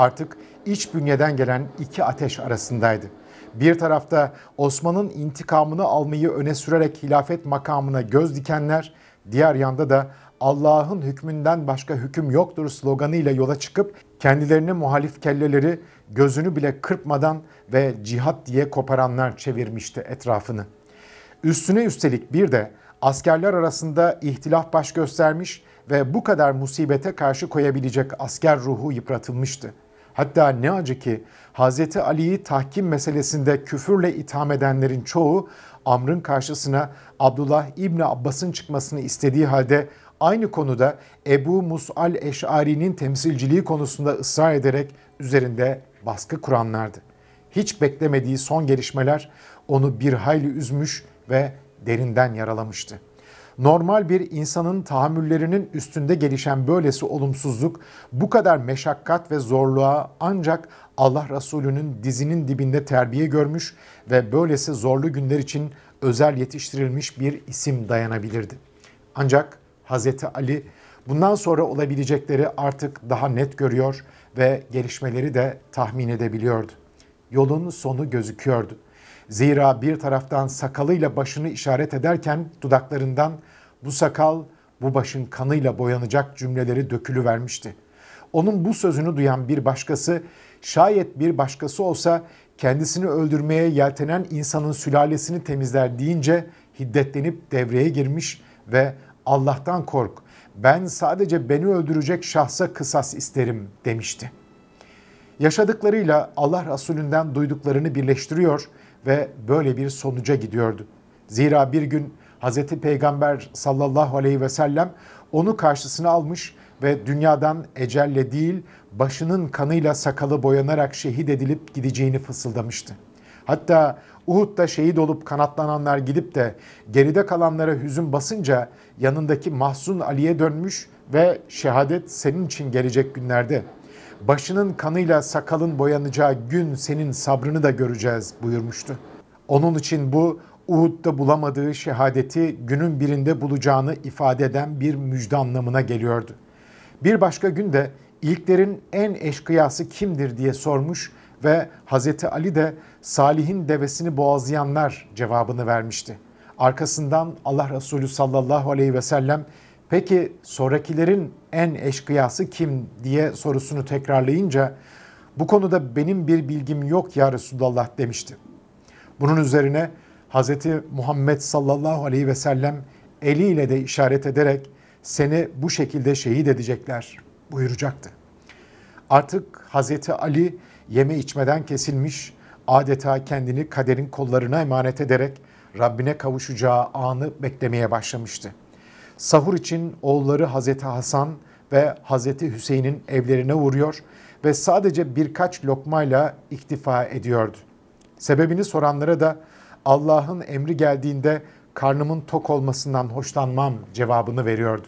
artık iç bünyeden gelen iki ateş arasındaydı. Bir tarafta Osman'ın intikamını almayı öne sürerek hilafet makamına göz dikenler, diğer yanda da Allah'ın hükmünden başka hüküm yoktur sloganıyla yola çıkıp kendilerini muhalif kelleleri gözünü bile kırpmadan ve cihat diye koparanlar çevirmişti etrafını. Üstüne üstelik bir de askerler arasında ihtilaf baş göstermiş ve bu kadar musibete karşı koyabilecek asker ruhu yıpratılmıştı. Hatta ne acı ki Hazreti Ali'yi tahkim meselesinde küfürle itham edenlerin çoğu Amr'ın karşısına Abdullah İbni Abbas'ın çıkmasını istediği halde aynı konuda Ebu Mus'al Eş'ari'nin temsilciliği konusunda ısrar ederek üzerinde baskı kuranlardı. Hiç beklemediği son gelişmeler onu bir hayli üzmüş ve derinden yaralamıştı normal bir insanın tahammüllerinin üstünde gelişen böylesi olumsuzluk bu kadar meşakkat ve zorluğa ancak Allah Resulü'nün dizinin dibinde terbiye görmüş ve böylesi zorlu günler için özel yetiştirilmiş bir isim dayanabilirdi. Ancak Hazreti Ali bundan sonra olabilecekleri artık daha net görüyor ve gelişmeleri de tahmin edebiliyordu. Yolun sonu gözüküyordu. Zira bir taraftan sakalıyla başını işaret ederken dudaklarından bu sakal bu başın kanıyla boyanacak cümleleri dökülü vermişti. Onun bu sözünü duyan bir başkası şayet bir başkası olsa kendisini öldürmeye yeltenen insanın sülalesini temizler deyince hiddetlenip devreye girmiş ve Allah'tan kork ben sadece beni öldürecek şahsa kısas isterim demişti. Yaşadıklarıyla Allah Resulünden duyduklarını birleştiriyor ve böyle bir sonuca gidiyordu. Zira bir gün Hazreti Peygamber sallallahu aleyhi ve sellem onu karşısına almış ve dünyadan ecelle değil başının kanıyla sakalı boyanarak şehit edilip gideceğini fısıldamıştı. Hatta Uhud'da şehit olup kanatlananlar gidip de geride kalanlara hüzün basınca yanındaki Mahzun Ali'ye dönmüş ve şehadet senin için gelecek günlerde. Başının kanıyla sakalın boyanacağı gün senin sabrını da göreceğiz buyurmuştu. Onun için bu Uhud'da bulamadığı şehadeti günün birinde bulacağını ifade eden bir müjde anlamına geliyordu. Bir başka gün de ilklerin en eşkıyası kimdir diye sormuş ve Hazreti Ali de Salih'in devesini boğazlayanlar cevabını vermişti. Arkasından Allah Resulü sallallahu aleyhi ve sellem peki sonrakilerin en eşkıyası kim diye sorusunu tekrarlayınca bu konuda benim bir bilgim yok ya Resulallah demişti. Bunun üzerine Hz. Muhammed sallallahu aleyhi ve sellem eliyle de işaret ederek seni bu şekilde şehit edecekler buyuracaktı. Artık Hz. Ali yeme içmeden kesilmiş, adeta kendini kaderin kollarına emanet ederek Rabbine kavuşacağı anı beklemeye başlamıştı. Sahur için oğulları Hazreti Hasan ve Hazreti Hüseyin'in evlerine vuruyor ve sadece birkaç lokmayla iktifa ediyordu. Sebebini soranlara da Allah'ın emri geldiğinde karnımın tok olmasından hoşlanmam cevabını veriyordu.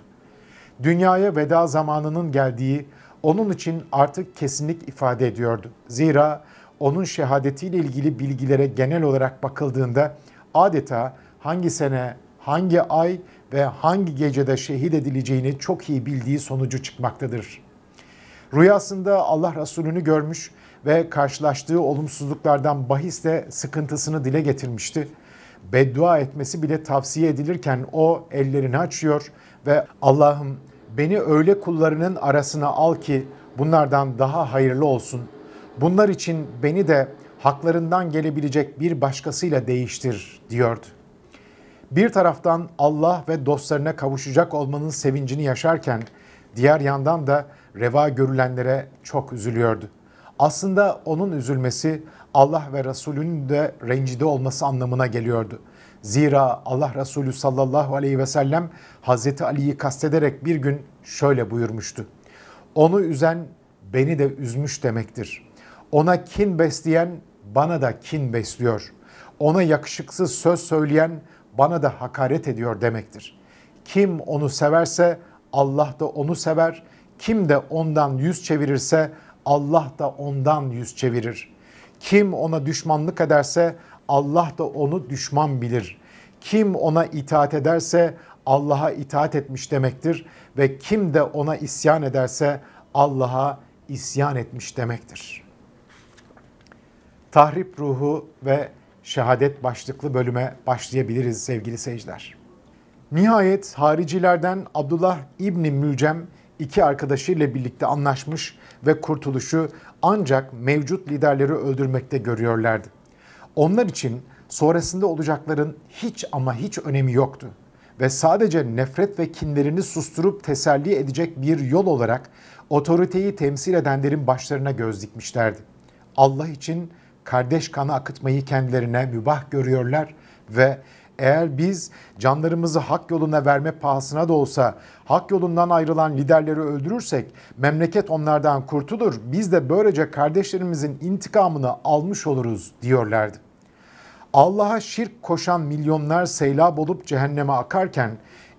Dünyaya veda zamanının geldiği onun için artık kesinlik ifade ediyordu. Zira onun şehadetiyle ilgili bilgilere genel olarak bakıldığında adeta hangi sene, hangi ay ve hangi gecede şehit edileceğini çok iyi bildiği sonucu çıkmaktadır. Rüyasında Allah Resulü'nü görmüş ve karşılaştığı olumsuzluklardan bahiste sıkıntısını dile getirmişti. Beddua etmesi bile tavsiye edilirken o ellerini açıyor ve Allah'ım beni öyle kullarının arasına al ki bunlardan daha hayırlı olsun. Bunlar için beni de haklarından gelebilecek bir başkasıyla değiştir diyordu. Bir taraftan Allah ve dostlarına kavuşacak olmanın sevincini yaşarken diğer yandan da reva görülenlere çok üzülüyordu aslında onun üzülmesi Allah ve Resulünün de rencide olması anlamına geliyordu. Zira Allah Resulü sallallahu aleyhi ve sellem Hazreti Ali'yi kastederek bir gün şöyle buyurmuştu. Onu üzen beni de üzmüş demektir. Ona kin besleyen bana da kin besliyor. Ona yakışıksız söz söyleyen bana da hakaret ediyor demektir. Kim onu severse Allah da onu sever. Kim de ondan yüz çevirirse Allah da ondan yüz çevirir. Kim ona düşmanlık ederse Allah da onu düşman bilir. Kim ona itaat ederse Allah'a itaat etmiş demektir ve kim de ona isyan ederse Allah'a isyan etmiş demektir. Tahrip ruhu ve şehadet başlıklı bölüme başlayabiliriz sevgili seyirciler. Nihayet haricilerden Abdullah İbni Mücem iki arkadaşıyla birlikte anlaşmış ve kurtuluşu ancak mevcut liderleri öldürmekte görüyorlardı. Onlar için sonrasında olacakların hiç ama hiç önemi yoktu ve sadece nefret ve kinlerini susturup teselli edecek bir yol olarak otoriteyi temsil edenlerin başlarına göz dikmişlerdi. Allah için kardeş kanı akıtmayı kendilerine mübah görüyorlar ve eğer biz canlarımızı hak yoluna verme pahasına da olsa hak yolundan ayrılan liderleri öldürürsek memleket onlardan kurtulur. Biz de böylece kardeşlerimizin intikamını almış oluruz diyorlardı. Allah'a şirk koşan milyonlar seylab olup cehenneme akarken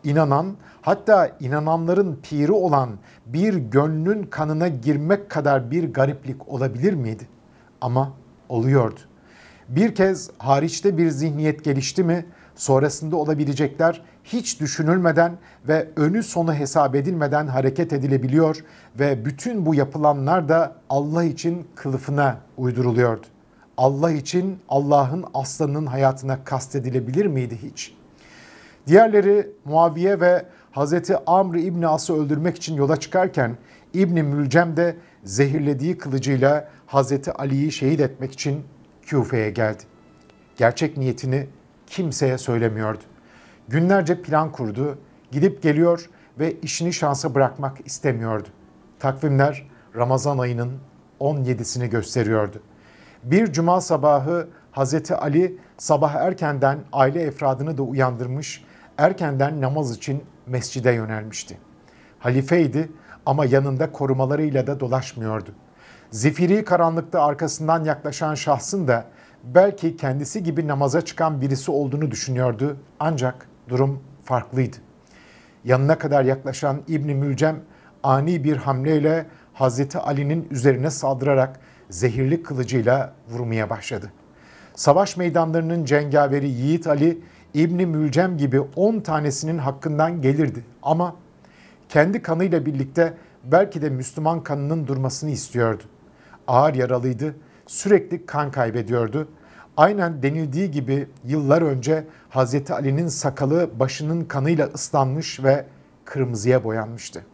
inanan hatta inananların piri olan bir gönlün kanına girmek kadar bir gariplik olabilir miydi? Ama oluyordu. Bir kez hariçte bir zihniyet gelişti mi sonrasında olabilecekler hiç düşünülmeden ve önü sonu hesap edilmeden hareket edilebiliyor ve bütün bu yapılanlar da Allah için kılıfına uyduruluyordu. Allah için Allah'ın aslanının hayatına kastedilebilir miydi hiç? Diğerleri Muaviye ve Hazreti Amr İbni As'ı öldürmek için yola çıkarken İbni Mülcem de zehirlediği kılıcıyla Hazreti Ali'yi şehit etmek için Küfe'ye geldi. Gerçek niyetini kimseye söylemiyordu. Günlerce plan kurdu, gidip geliyor ve işini şansa bırakmak istemiyordu. Takvimler Ramazan ayının 17'sini gösteriyordu. Bir cuma sabahı Hazreti Ali sabah erkenden aile efradını da uyandırmış, erkenden namaz için mescide yönelmişti. Halifeydi ama yanında korumalarıyla da dolaşmıyordu. Zifiri karanlıkta arkasından yaklaşan şahsın da belki kendisi gibi namaza çıkan birisi olduğunu düşünüyordu ancak durum farklıydı. Yanına kadar yaklaşan İbni Mülcem ani bir hamleyle Hazreti Ali'nin üzerine saldırarak zehirli kılıcıyla vurmaya başladı. Savaş meydanlarının cengaveri Yiğit Ali İbni Mülcem gibi 10 tanesinin hakkından gelirdi ama kendi kanıyla birlikte belki de Müslüman kanının durmasını istiyordu. Ağır yaralıydı sürekli kan kaybediyordu. Aynen denildiği gibi yıllar önce Hazreti Ali'nin sakalı başının kanıyla ıslanmış ve kırmızıya boyanmıştı.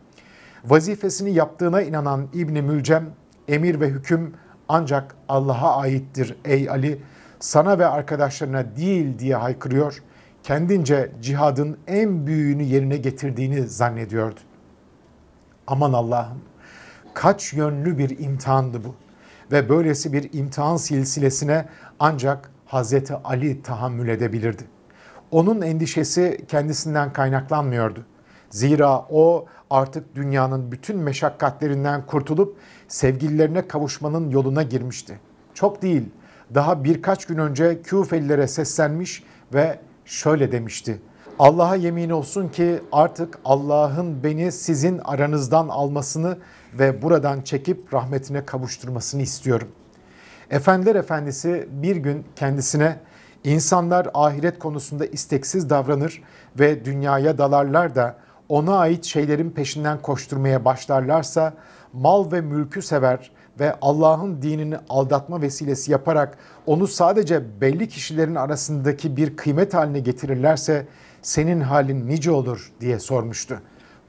Vazifesini yaptığına inanan İbni Mülcem, emir ve hüküm ancak Allah'a aittir ey Ali, sana ve arkadaşlarına değil diye haykırıyor, kendince cihadın en büyüğünü yerine getirdiğini zannediyordu. Aman Allah'ım, kaç yönlü bir imtihandı bu ve böylesi bir imtihan silsilesine ancak Hazreti Ali tahammül edebilirdi. Onun endişesi kendisinden kaynaklanmıyordu. Zira o artık dünyanın bütün meşakkatlerinden kurtulup sevgililerine kavuşmanın yoluna girmişti. Çok değil, daha birkaç gün önce Küfelilere seslenmiş ve şöyle demişti. Allah'a yemin olsun ki artık Allah'ın beni sizin aranızdan almasını ve buradan çekip rahmetine kavuşturmasını istiyorum. Efendiler Efendisi bir gün kendisine insanlar ahiret konusunda isteksiz davranır ve dünyaya dalarlar da ona ait şeylerin peşinden koşturmaya başlarlarsa mal ve mülkü sever ve Allah'ın dinini aldatma vesilesi yaparak onu sadece belli kişilerin arasındaki bir kıymet haline getirirlerse senin halin nice olur diye sormuştu.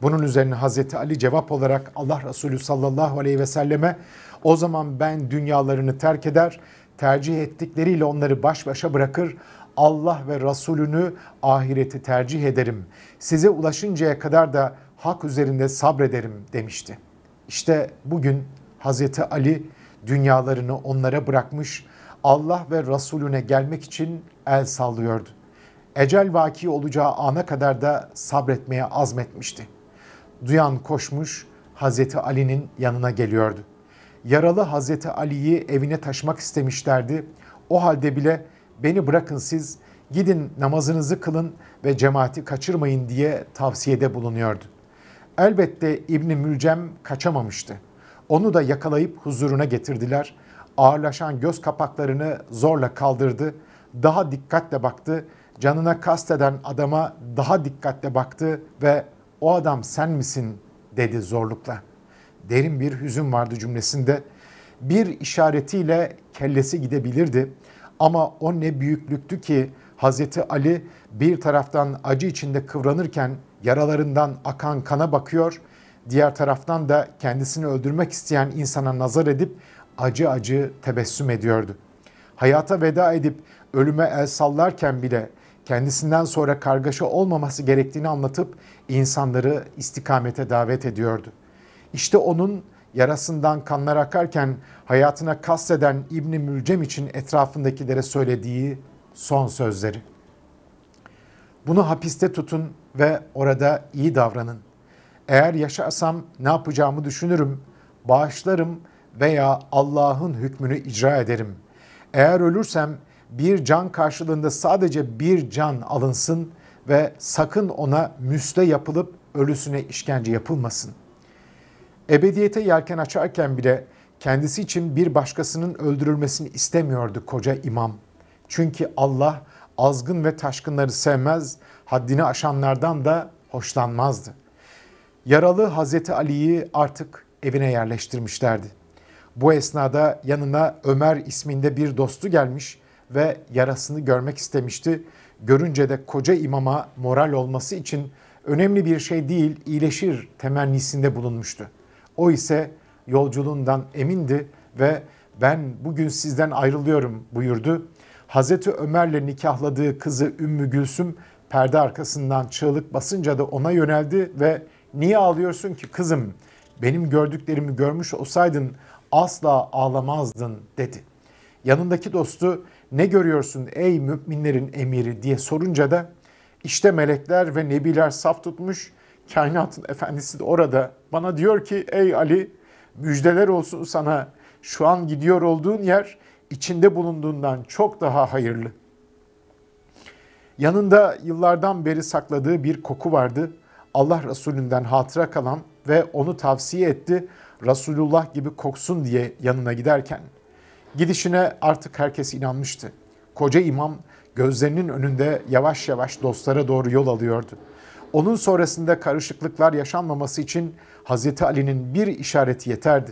Bunun üzerine Hazreti Ali cevap olarak Allah Resulü sallallahu aleyhi ve selleme o zaman ben dünyalarını terk eder, tercih ettikleriyle onları baş başa bırakır, Allah ve Resulünü ahireti tercih ederim. Size ulaşıncaya kadar da hak üzerinde sabrederim demişti. İşte bugün Hazreti Ali dünyalarını onlara bırakmış, Allah ve Resulüne gelmek için el sallıyordu. Ecel vaki olacağı ana kadar da sabretmeye azmetmişti duyan koşmuş Hazreti Ali'nin yanına geliyordu. Yaralı Hazreti Ali'yi evine taşmak istemişlerdi. O halde bile beni bırakın siz gidin namazınızı kılın ve cemaati kaçırmayın diye tavsiyede bulunuyordu. Elbette İbni Mülcem kaçamamıştı. Onu da yakalayıp huzuruna getirdiler. Ağırlaşan göz kapaklarını zorla kaldırdı. Daha dikkatle baktı. Canına kasteden adama daha dikkatle baktı ve o adam sen misin dedi zorlukla. Derin bir hüzün vardı cümlesinde. Bir işaretiyle kellesi gidebilirdi ama o ne büyüklüktü ki Hazreti Ali bir taraftan acı içinde kıvranırken yaralarından akan kana bakıyor, diğer taraftan da kendisini öldürmek isteyen insana nazar edip acı acı tebessüm ediyordu. Hayata veda edip ölüme el sallarken bile kendisinden sonra kargaşa olmaması gerektiğini anlatıp insanları istikamete davet ediyordu. İşte onun yarasından kanlar akarken hayatına kasteden İbni Mülcem için etrafındakilere söylediği son sözleri. Bunu hapiste tutun ve orada iyi davranın. Eğer yaşarsam ne yapacağımı düşünürüm, bağışlarım veya Allah'ın hükmünü icra ederim. Eğer ölürsem bir can karşılığında sadece bir can alınsın ve sakın ona müste yapılıp ölüsüne işkence yapılmasın. Ebediyete yelken açarken bile kendisi için bir başkasının öldürülmesini istemiyordu koca imam. Çünkü Allah azgın ve taşkınları sevmez, haddini aşanlardan da hoşlanmazdı. Yaralı Hazreti Ali'yi artık evine yerleştirmişlerdi. Bu esnada yanına Ömer isminde bir dostu gelmiş ve yarasını görmek istemişti. Görünce de koca imama moral olması için önemli bir şey değil iyileşir temennisinde bulunmuştu. O ise yolculuğundan emindi ve ben bugün sizden ayrılıyorum buyurdu. Hazreti Ömer'le nikahladığı kızı Ümmü Gülsüm perde arkasından çığlık basınca da ona yöneldi ve niye ağlıyorsun ki kızım benim gördüklerimi görmüş olsaydın asla ağlamazdın dedi. Yanındaki dostu ne görüyorsun ey müminlerin emiri diye sorunca da işte melekler ve nebiler saf tutmuş, kainatın efendisi de orada bana diyor ki ey Ali müjdeler olsun sana şu an gidiyor olduğun yer içinde bulunduğundan çok daha hayırlı. Yanında yıllardan beri sakladığı bir koku vardı. Allah Resulü'nden hatıra kalan ve onu tavsiye etti. Resulullah gibi koksun diye yanına giderken.'' Gidişine artık herkes inanmıştı. Koca imam gözlerinin önünde yavaş yavaş dostlara doğru yol alıyordu. Onun sonrasında karışıklıklar yaşanmaması için Hazreti Ali'nin bir işareti yeterdi.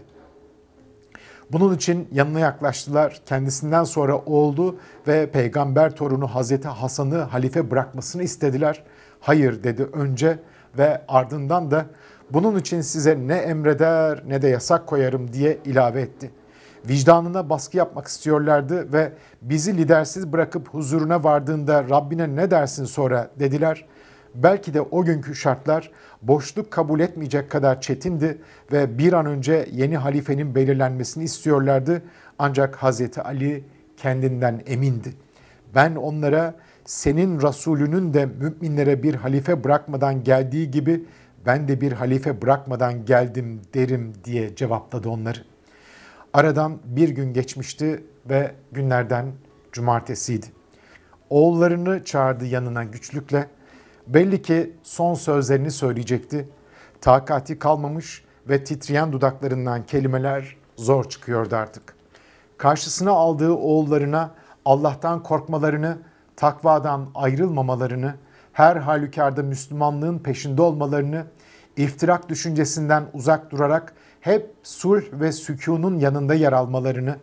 Bunun için yanına yaklaştılar. Kendisinden sonra oğlu ve peygamber torunu Hazreti Hasan'ı halife bırakmasını istediler. Hayır dedi önce ve ardından da bunun için size ne emreder ne de yasak koyarım diye ilave etti vicdanına baskı yapmak istiyorlardı ve bizi lidersiz bırakıp huzuruna vardığında Rabbine ne dersin sonra dediler. Belki de o günkü şartlar boşluk kabul etmeyecek kadar çetindi ve bir an önce yeni halifenin belirlenmesini istiyorlardı. Ancak Hazreti Ali kendinden emindi. Ben onlara senin Resulünün de müminlere bir halife bırakmadan geldiği gibi ben de bir halife bırakmadan geldim derim diye cevapladı onları. Aradan bir gün geçmişti ve günlerden cumartesiydi. Oğullarını çağırdı yanına güçlükle. Belli ki son sözlerini söyleyecekti. Takati kalmamış ve titreyen dudaklarından kelimeler zor çıkıyordu artık. Karşısına aldığı oğullarına Allah'tan korkmalarını, takvadan ayrılmamalarını, her halükarda Müslümanlığın peşinde olmalarını, iftirak düşüncesinden uzak durarak hep sulh ve sükunun yanında yer almalarını,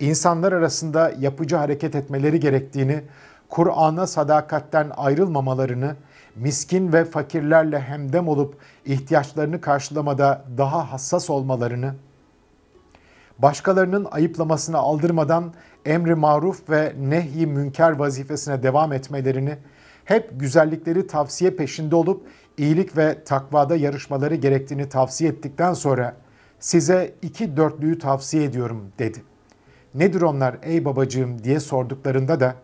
insanlar arasında yapıcı hareket etmeleri gerektiğini, Kur'an'a sadakatten ayrılmamalarını, miskin ve fakirlerle hemdem olup ihtiyaçlarını karşılamada daha hassas olmalarını, başkalarının ayıplamasını aldırmadan emri maruf ve nehi münker vazifesine devam etmelerini, hep güzellikleri tavsiye peşinde olup iyilik ve takvada yarışmaları gerektiğini tavsiye ettikten sonra size iki dörtlüyü tavsiye ediyorum dedi. Nedir onlar ey babacığım diye sorduklarında da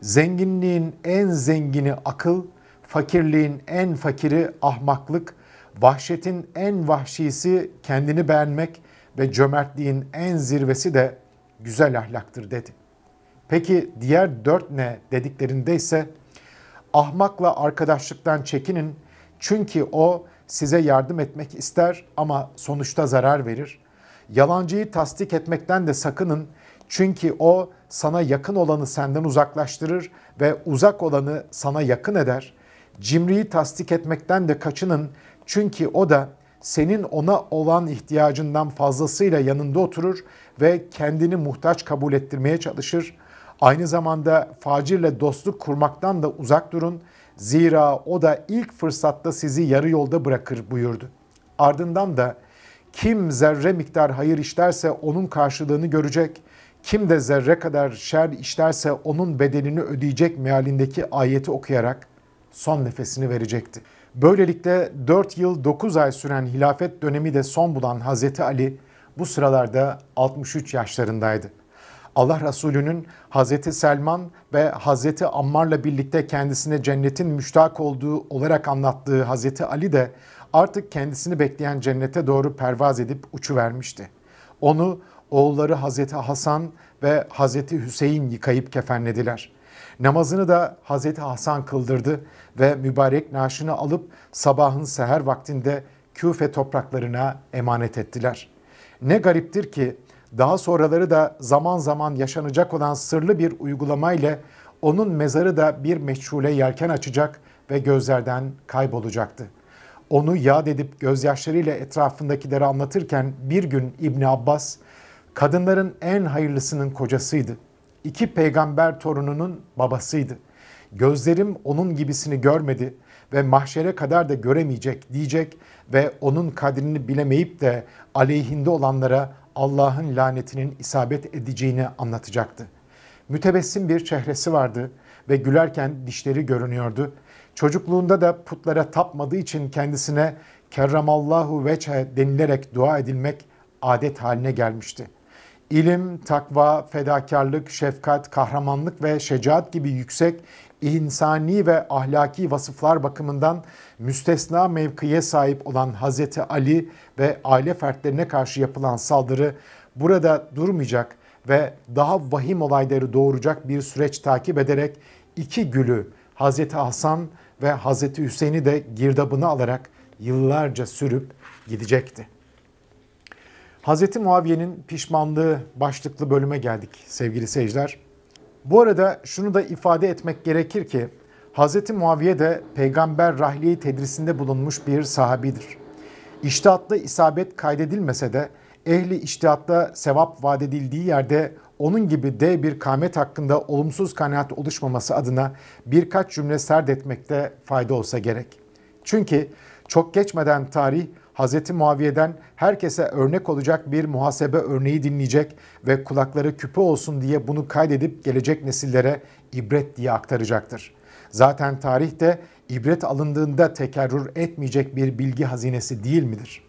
zenginliğin en zengini akıl, fakirliğin en fakiri ahmaklık, vahşetin en vahşisi kendini beğenmek ve cömertliğin en zirvesi de güzel ahlaktır dedi. Peki diğer dört ne dediklerinde ise ahmakla arkadaşlıktan çekinin çünkü o size yardım etmek ister ama sonuçta zarar verir. Yalancıyı tasdik etmekten de sakının çünkü o sana yakın olanı senden uzaklaştırır ve uzak olanı sana yakın eder. Cimriyi tasdik etmekten de kaçının çünkü o da senin ona olan ihtiyacından fazlasıyla yanında oturur ve kendini muhtaç kabul ettirmeye çalışır. Aynı zamanda facirle dostluk kurmaktan da uzak durun.'' Zira o da ilk fırsatta sizi yarı yolda bırakır buyurdu. Ardından da kim zerre miktar hayır işlerse onun karşılığını görecek, kim de zerre kadar şer işlerse onun bedelini ödeyecek mealindeki ayeti okuyarak son nefesini verecekti. Böylelikle 4 yıl 9 ay süren hilafet dönemi de son bulan Hazreti Ali bu sıralarda 63 yaşlarındaydı. Allah Resulü'nün Hazreti Selman ve Hazreti Ammar'la birlikte kendisine cennetin müştak olduğu olarak anlattığı Hazreti Ali de artık kendisini bekleyen cennete doğru pervaz edip uçu vermişti. Onu oğulları Hazreti Hasan ve Hazreti Hüseyin yıkayıp kefenlediler. Namazını da Hazreti Hasan kıldırdı ve mübarek naaşını alıp sabahın seher vaktinde Küfe topraklarına emanet ettiler. Ne gariptir ki daha sonraları da zaman zaman yaşanacak olan sırlı bir uygulamayla onun mezarı da bir meçhule yelken açacak ve gözlerden kaybolacaktı. Onu yad edip gözyaşlarıyla etrafındakileri anlatırken bir gün İbn Abbas, kadınların en hayırlısının kocasıydı. İki peygamber torununun babasıydı. Gözlerim onun gibisini görmedi ve mahşere kadar da göremeyecek diyecek ve onun kadrini bilemeyip de aleyhinde olanlara Allah'ın lanetinin isabet edeceğini anlatacaktı. Mütebessim bir çehresi vardı ve gülerken dişleri görünüyordu. Çocukluğunda da putlara tapmadığı için kendisine kerramallahu veçhe denilerek dua edilmek adet haline gelmişti. İlim, takva, fedakarlık, şefkat, kahramanlık ve şecaat gibi yüksek insani ve ahlaki vasıflar bakımından müstesna mevkiye sahip olan Hazreti Ali ve aile fertlerine karşı yapılan saldırı burada durmayacak ve daha vahim olayları doğuracak bir süreç takip ederek iki gülü Hazreti Hasan ve Hazreti Hüseyin'i de girdabına alarak yıllarca sürüp gidecekti. Hazreti Muaviye'nin pişmanlığı başlıklı bölüme geldik sevgili seyirciler. Bu arada şunu da ifade etmek gerekir ki Hz. Muaviye de peygamber rahliye tedrisinde bulunmuş bir sahabidir. İştihatta isabet kaydedilmese de ehli iştihatta sevap vadedildiği yerde onun gibi dev bir kamet hakkında olumsuz kanaat oluşmaması adına birkaç cümle serd etmekte fayda olsa gerek. Çünkü çok geçmeden tarih Hz. Muaviye'den herkese örnek olacak bir muhasebe örneği dinleyecek ve kulakları küpe olsun diye bunu kaydedip gelecek nesillere ibret diye aktaracaktır zaten tarih de ibret alındığında tekerrür etmeyecek bir bilgi hazinesi değil midir?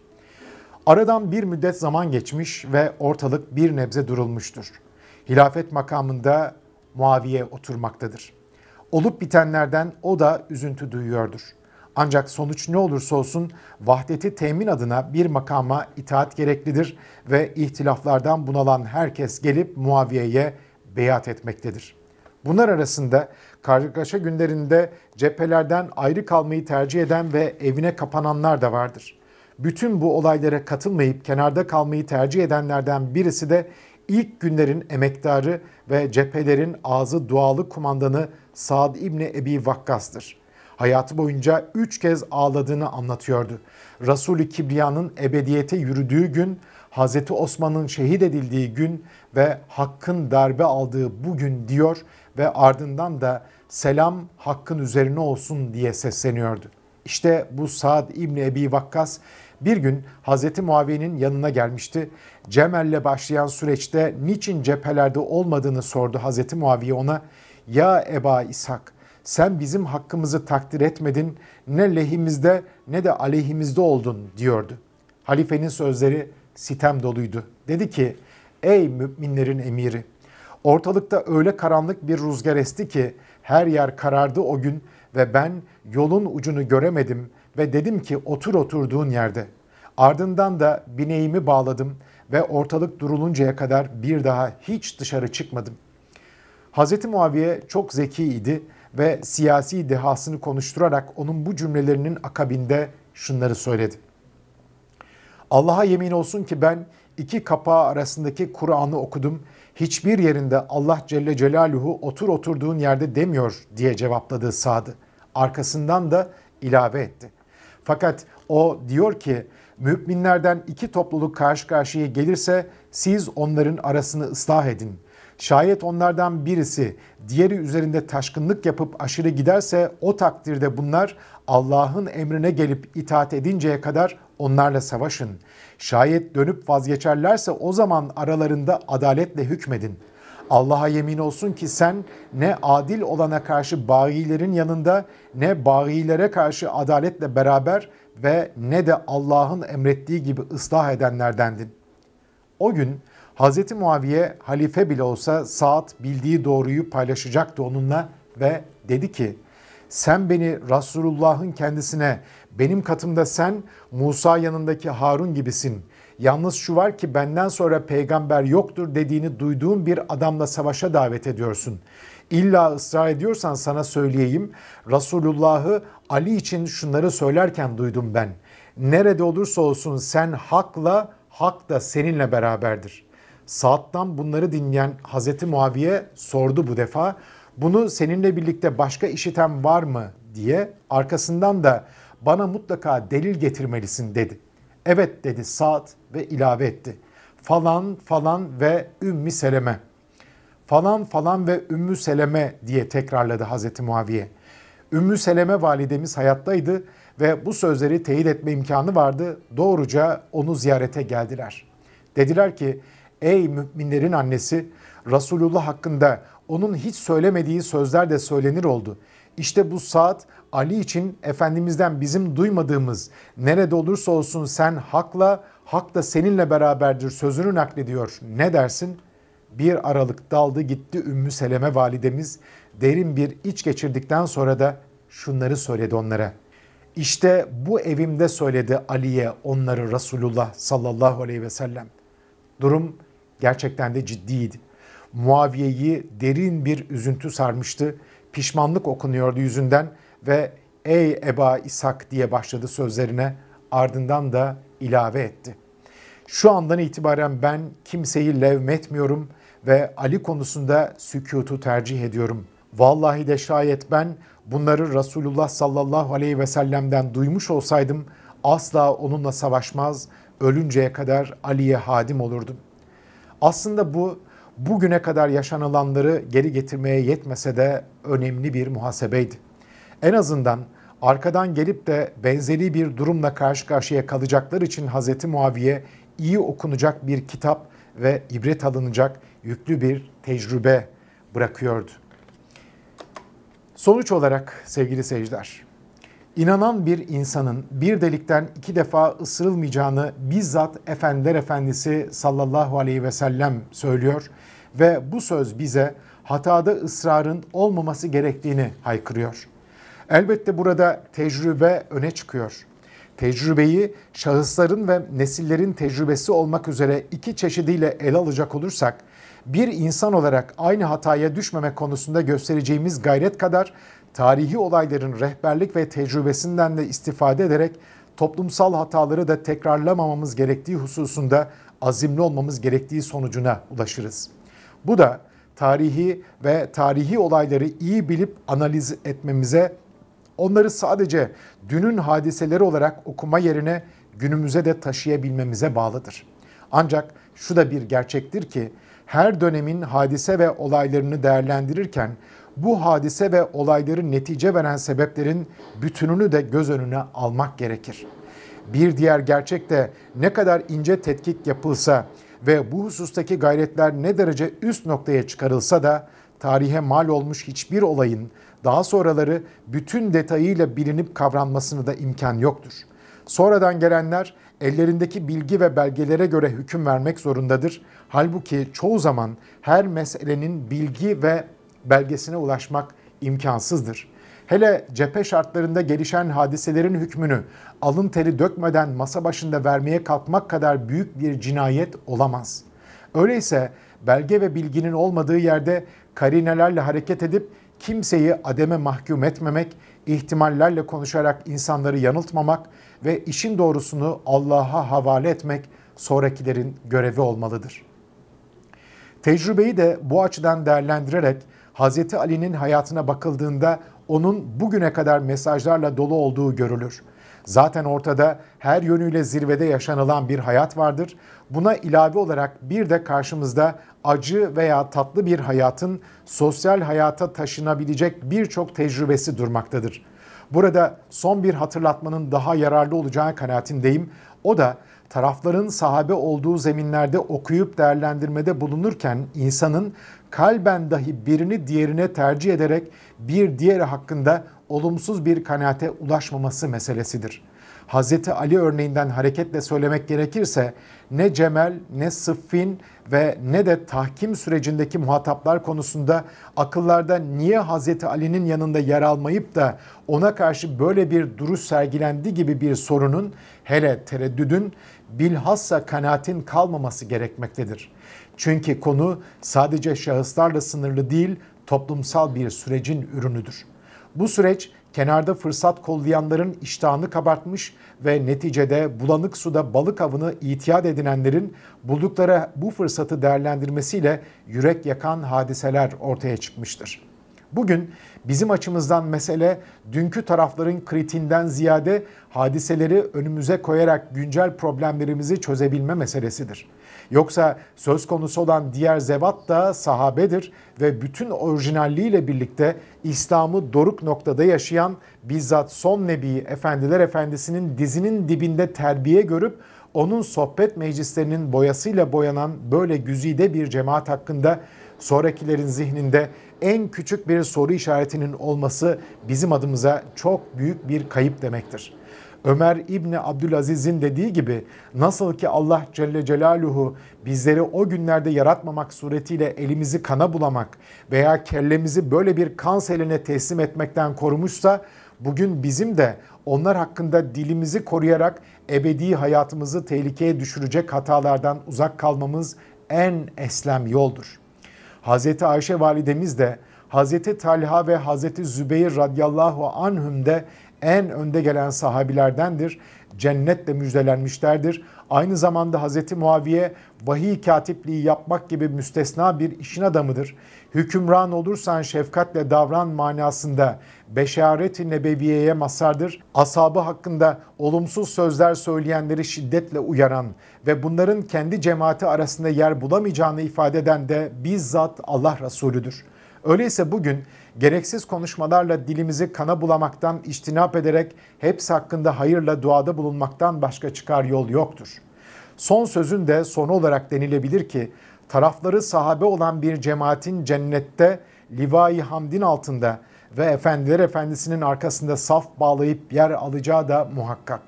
Aradan bir müddet zaman geçmiş ve ortalık bir nebze durulmuştur. Hilafet makamında Muaviye oturmaktadır. Olup bitenlerden o da üzüntü duyuyordur. Ancak sonuç ne olursa olsun vahdeti temin adına bir makama itaat gereklidir ve ihtilaflardan bunalan herkes gelip Muaviye'ye beyat etmektedir. Bunlar arasında Kargaşa günlerinde cephelerden ayrı kalmayı tercih eden ve evine kapananlar da vardır. Bütün bu olaylara katılmayıp kenarda kalmayı tercih edenlerden birisi de ilk günlerin emektarı ve cephelerin ağzı dualı kumandanı Sad İbni Ebi Vakkas'tır. Hayatı boyunca üç kez ağladığını anlatıyordu. Resul-i Kibriya'nın ebediyete yürüdüğü gün, Hazreti Osman'ın şehit edildiği gün ve Hakk'ın darbe aldığı bugün diyor ve ardından da selam hakkın üzerine olsun diye sesleniyordu. İşte bu Saad İbni Ebi Vakkas bir gün Hazreti Muaviye'nin yanına gelmişti. Cemel'le başlayan süreçte niçin cephelerde olmadığını sordu Hazreti Muaviye ona. Ya Eba İshak sen bizim hakkımızı takdir etmedin ne lehimizde ne de aleyhimizde oldun diyordu. Halifenin sözleri sitem doluydu. Dedi ki ey müminlerin emiri Ortalıkta öyle karanlık bir rüzgar esti ki her yer karardı o gün ve ben yolun ucunu göremedim ve dedim ki otur oturduğun yerde. Ardından da bineğimi bağladım ve ortalık duruluncaya kadar bir daha hiç dışarı çıkmadım. Hz. Muaviye çok zeki idi ve siyasi dehasını konuşturarak onun bu cümlelerinin akabinde şunları söyledi. Allah'a yemin olsun ki ben iki kapağı arasındaki Kur'an'ı okudum hiçbir yerinde Allah Celle Celaluhu otur oturduğun yerde demiyor diye cevapladı Sadı. Arkasından da ilave etti. Fakat o diyor ki müminlerden iki topluluk karşı karşıya gelirse siz onların arasını ıslah edin. Şayet onlardan birisi diğeri üzerinde taşkınlık yapıp aşırı giderse o takdirde bunlar Allah'ın emrine gelip itaat edinceye kadar onlarla savaşın. Şayet dönüp vazgeçerlerse o zaman aralarında adaletle hükmedin. Allah'a yemin olsun ki sen ne adil olana karşı bağilerin yanında ne bağilere karşı adaletle beraber ve ne de Allah'ın emrettiği gibi ıslah edenlerdendin. O gün Hz. Muaviye halife bile olsa Saad bildiği doğruyu paylaşacaktı onunla ve dedi ki sen beni Resulullah'ın kendisine benim katımda sen Musa yanındaki Harun gibisin. Yalnız şu var ki benden sonra peygamber yoktur dediğini duyduğum bir adamla savaşa davet ediyorsun. İlla ısrar ediyorsan sana söyleyeyim. Resulullah'ı Ali için şunları söylerken duydum ben. Nerede olursa olsun sen hakla, hak da seninle beraberdir.'' Saat'tan bunları dinleyen Hazreti Muaviye sordu bu defa. Bunu seninle birlikte başka işiten var mı diye arkasından da bana mutlaka delil getirmelisin dedi. Evet dedi Saat ve ilave etti. Falan falan ve Ümmü Seleme. Falan falan ve Ümmü Seleme diye tekrarladı Hazreti Muaviye. Ümmü Seleme validemiz hayattaydı ve bu sözleri teyit etme imkanı vardı. Doğruca onu ziyarete geldiler. Dediler ki Ey müminlerin annesi Resulullah hakkında onun hiç söylemediği sözler de söylenir oldu. İşte bu saat Ali için Efendimiz'den bizim duymadığımız nerede olursa olsun sen hakla, hak da seninle beraberdir sözünü naklediyor. Ne dersin? Bir aralık daldı gitti Ümmü Seleme validemiz. Derin bir iç geçirdikten sonra da şunları söyledi onlara. İşte bu evimde söyledi Ali'ye onları Resulullah sallallahu aleyhi ve sellem. Durum Gerçekten de ciddiydi. Muaviye'yi derin bir üzüntü sarmıştı. Pişmanlık okunuyordu yüzünden ve ey Eba İshak diye başladı sözlerine ardından da ilave etti. Şu andan itibaren ben kimseyi levmetmiyorum ve Ali konusunda sükutu tercih ediyorum. Vallahi de şayet ben bunları Resulullah sallallahu aleyhi ve sellem'den duymuş olsaydım asla onunla savaşmaz, ölünceye kadar Ali'ye hadim olurdum. Aslında bu bugüne kadar yaşanılanları geri getirmeye yetmese de önemli bir muhasebeydi. En azından arkadan gelip de benzeri bir durumla karşı karşıya kalacaklar için Hz. Muaviye iyi okunacak bir kitap ve ibret alınacak yüklü bir tecrübe bırakıyordu. Sonuç olarak sevgili seyirciler, İnanan bir insanın bir delikten iki defa ısırılmayacağını bizzat Efendiler Efendisi sallallahu aleyhi ve sellem söylüyor ve bu söz bize hatada ısrarın olmaması gerektiğini haykırıyor. Elbette burada tecrübe öne çıkıyor. Tecrübeyi şahısların ve nesillerin tecrübesi olmak üzere iki çeşidiyle ele alacak olursak, bir insan olarak aynı hataya düşmemek konusunda göstereceğimiz gayret kadar tarihi olayların rehberlik ve tecrübesinden de istifade ederek toplumsal hataları da tekrarlamamamız gerektiği hususunda azimli olmamız gerektiği sonucuna ulaşırız. Bu da tarihi ve tarihi olayları iyi bilip analiz etmemize, onları sadece dünün hadiseleri olarak okuma yerine günümüze de taşıyabilmemize bağlıdır. Ancak şu da bir gerçektir ki her dönemin hadise ve olaylarını değerlendirirken bu hadise ve olayların netice veren sebeplerin bütününü de göz önüne almak gerekir. Bir diğer gerçek de ne kadar ince tetkik yapılsa ve bu husustaki gayretler ne derece üst noktaya çıkarılsa da tarihe mal olmuş hiçbir olayın daha sonraları bütün detayıyla bilinip kavranmasını da imkan yoktur. Sonradan gelenler ellerindeki bilgi ve belgelere göre hüküm vermek zorundadır. Halbuki çoğu zaman her meselenin bilgi ve belgesine ulaşmak imkansızdır. Hele cephe şartlarında gelişen hadiselerin hükmünü alın teri dökmeden masa başında vermeye kalkmak kadar büyük bir cinayet olamaz. Öyleyse belge ve bilginin olmadığı yerde karinelerle hareket edip kimseyi ademe mahkum etmemek, ihtimallerle konuşarak insanları yanıltmamak ve işin doğrusunu Allah'a havale etmek sonrakilerin görevi olmalıdır. Tecrübeyi de bu açıdan değerlendirerek Hazreti Ali'nin hayatına bakıldığında onun bugüne kadar mesajlarla dolu olduğu görülür. Zaten ortada her yönüyle zirvede yaşanılan bir hayat vardır. Buna ilave olarak bir de karşımızda acı veya tatlı bir hayatın sosyal hayata taşınabilecek birçok tecrübesi durmaktadır. Burada son bir hatırlatmanın daha yararlı olacağı kanaatindeyim. O da tarafların sahabe olduğu zeminlerde okuyup değerlendirmede bulunurken insanın kalben dahi birini diğerine tercih ederek bir diğeri hakkında olumsuz bir kanaate ulaşmaması meselesidir. Hz. Ali örneğinden hareketle söylemek gerekirse ne Cemel ne Sıffin ve ne de tahkim sürecindeki muhataplar konusunda akıllarda niye Hz. Ali'nin yanında yer almayıp da ona karşı böyle bir duruş sergilendi gibi bir sorunun hele tereddüdün bilhassa kanaatin kalmaması gerekmektedir. Çünkü konu sadece şahıslarla sınırlı değil, toplumsal bir sürecin ürünüdür. Bu süreç kenarda fırsat kollayanların iştahını kabartmış ve neticede bulanık suda balık avını itiyat edinenlerin buldukları bu fırsatı değerlendirmesiyle yürek yakan hadiseler ortaya çıkmıştır. Bugün bizim açımızdan mesele dünkü tarafların kritinden ziyade hadiseleri önümüze koyarak güncel problemlerimizi çözebilme meselesidir.'' Yoksa söz konusu olan diğer zevat da sahabedir ve bütün orijinalliğiyle birlikte İslam'ı doruk noktada yaşayan bizzat son nebi efendiler efendisinin dizinin dibinde terbiye görüp onun sohbet meclislerinin boyasıyla boyanan böyle güzide bir cemaat hakkında sonrakilerin zihninde en küçük bir soru işaretinin olması bizim adımıza çok büyük bir kayıp demektir. Ömer İbni Abdülaziz'in dediği gibi nasıl ki Allah Celle Celaluhu bizleri o günlerde yaratmamak suretiyle elimizi kana bulamak veya kellemizi böyle bir kan seline teslim etmekten korumuşsa bugün bizim de onlar hakkında dilimizi koruyarak ebedi hayatımızı tehlikeye düşürecek hatalardan uzak kalmamız en eslem yoldur. Hz. Ayşe validemiz de Hz. Talha ve Hz. Zübeyir radıyallahu anhüm de en önde gelen sahabilerdendir. Cennetle müjdelenmişlerdir. Aynı zamanda Hazreti Muaviye vahiy katipliği yapmak gibi müstesna bir işin adamıdır. Hükümran olursan şefkatle davran manasında beşareti nebeviyeye masardır. Asabı hakkında olumsuz sözler söyleyenleri şiddetle uyaran ve bunların kendi cemaati arasında yer bulamayacağını ifade eden de bizzat Allah Resulüdür. Öyleyse bugün gereksiz konuşmalarla dilimizi kana bulamaktan içtinap ederek hepsi hakkında hayırla duada bulunmaktan başka çıkar yol yoktur. Son sözün de sonu olarak denilebilir ki tarafları sahabe olan bir cemaatin cennette Livai Hamd'in altında ve Efendiler Efendisi'nin arkasında saf bağlayıp yer alacağı da muhakkak.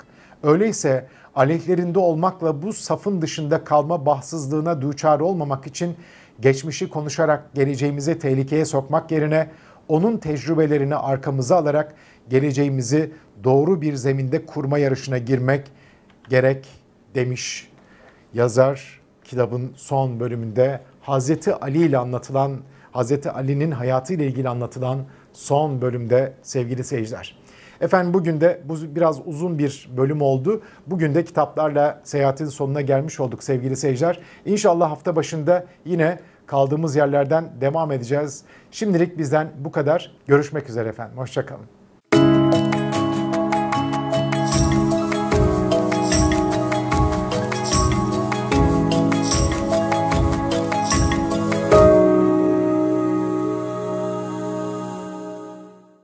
Öyleyse aleyhlerinde olmakla bu safın dışında kalma bahtsızlığına duçar olmamak için geçmişi konuşarak geleceğimize tehlikeye sokmak yerine onun tecrübelerini arkamıza alarak geleceğimizi doğru bir zeminde kurma yarışına girmek gerek demiş yazar kitabın son bölümünde Hazreti Ali ile anlatılan Hazreti Ali'nin hayatı ile ilgili anlatılan son bölümde sevgili seyirciler. Efendim bugün de bu biraz uzun bir bölüm oldu. Bugün de kitaplarla seyahatin sonuna gelmiş olduk sevgili seyirciler. İnşallah hafta başında yine kaldığımız yerlerden devam edeceğiz. Şimdilik bizden bu kadar. Görüşmek üzere efendim. Hoşçakalın.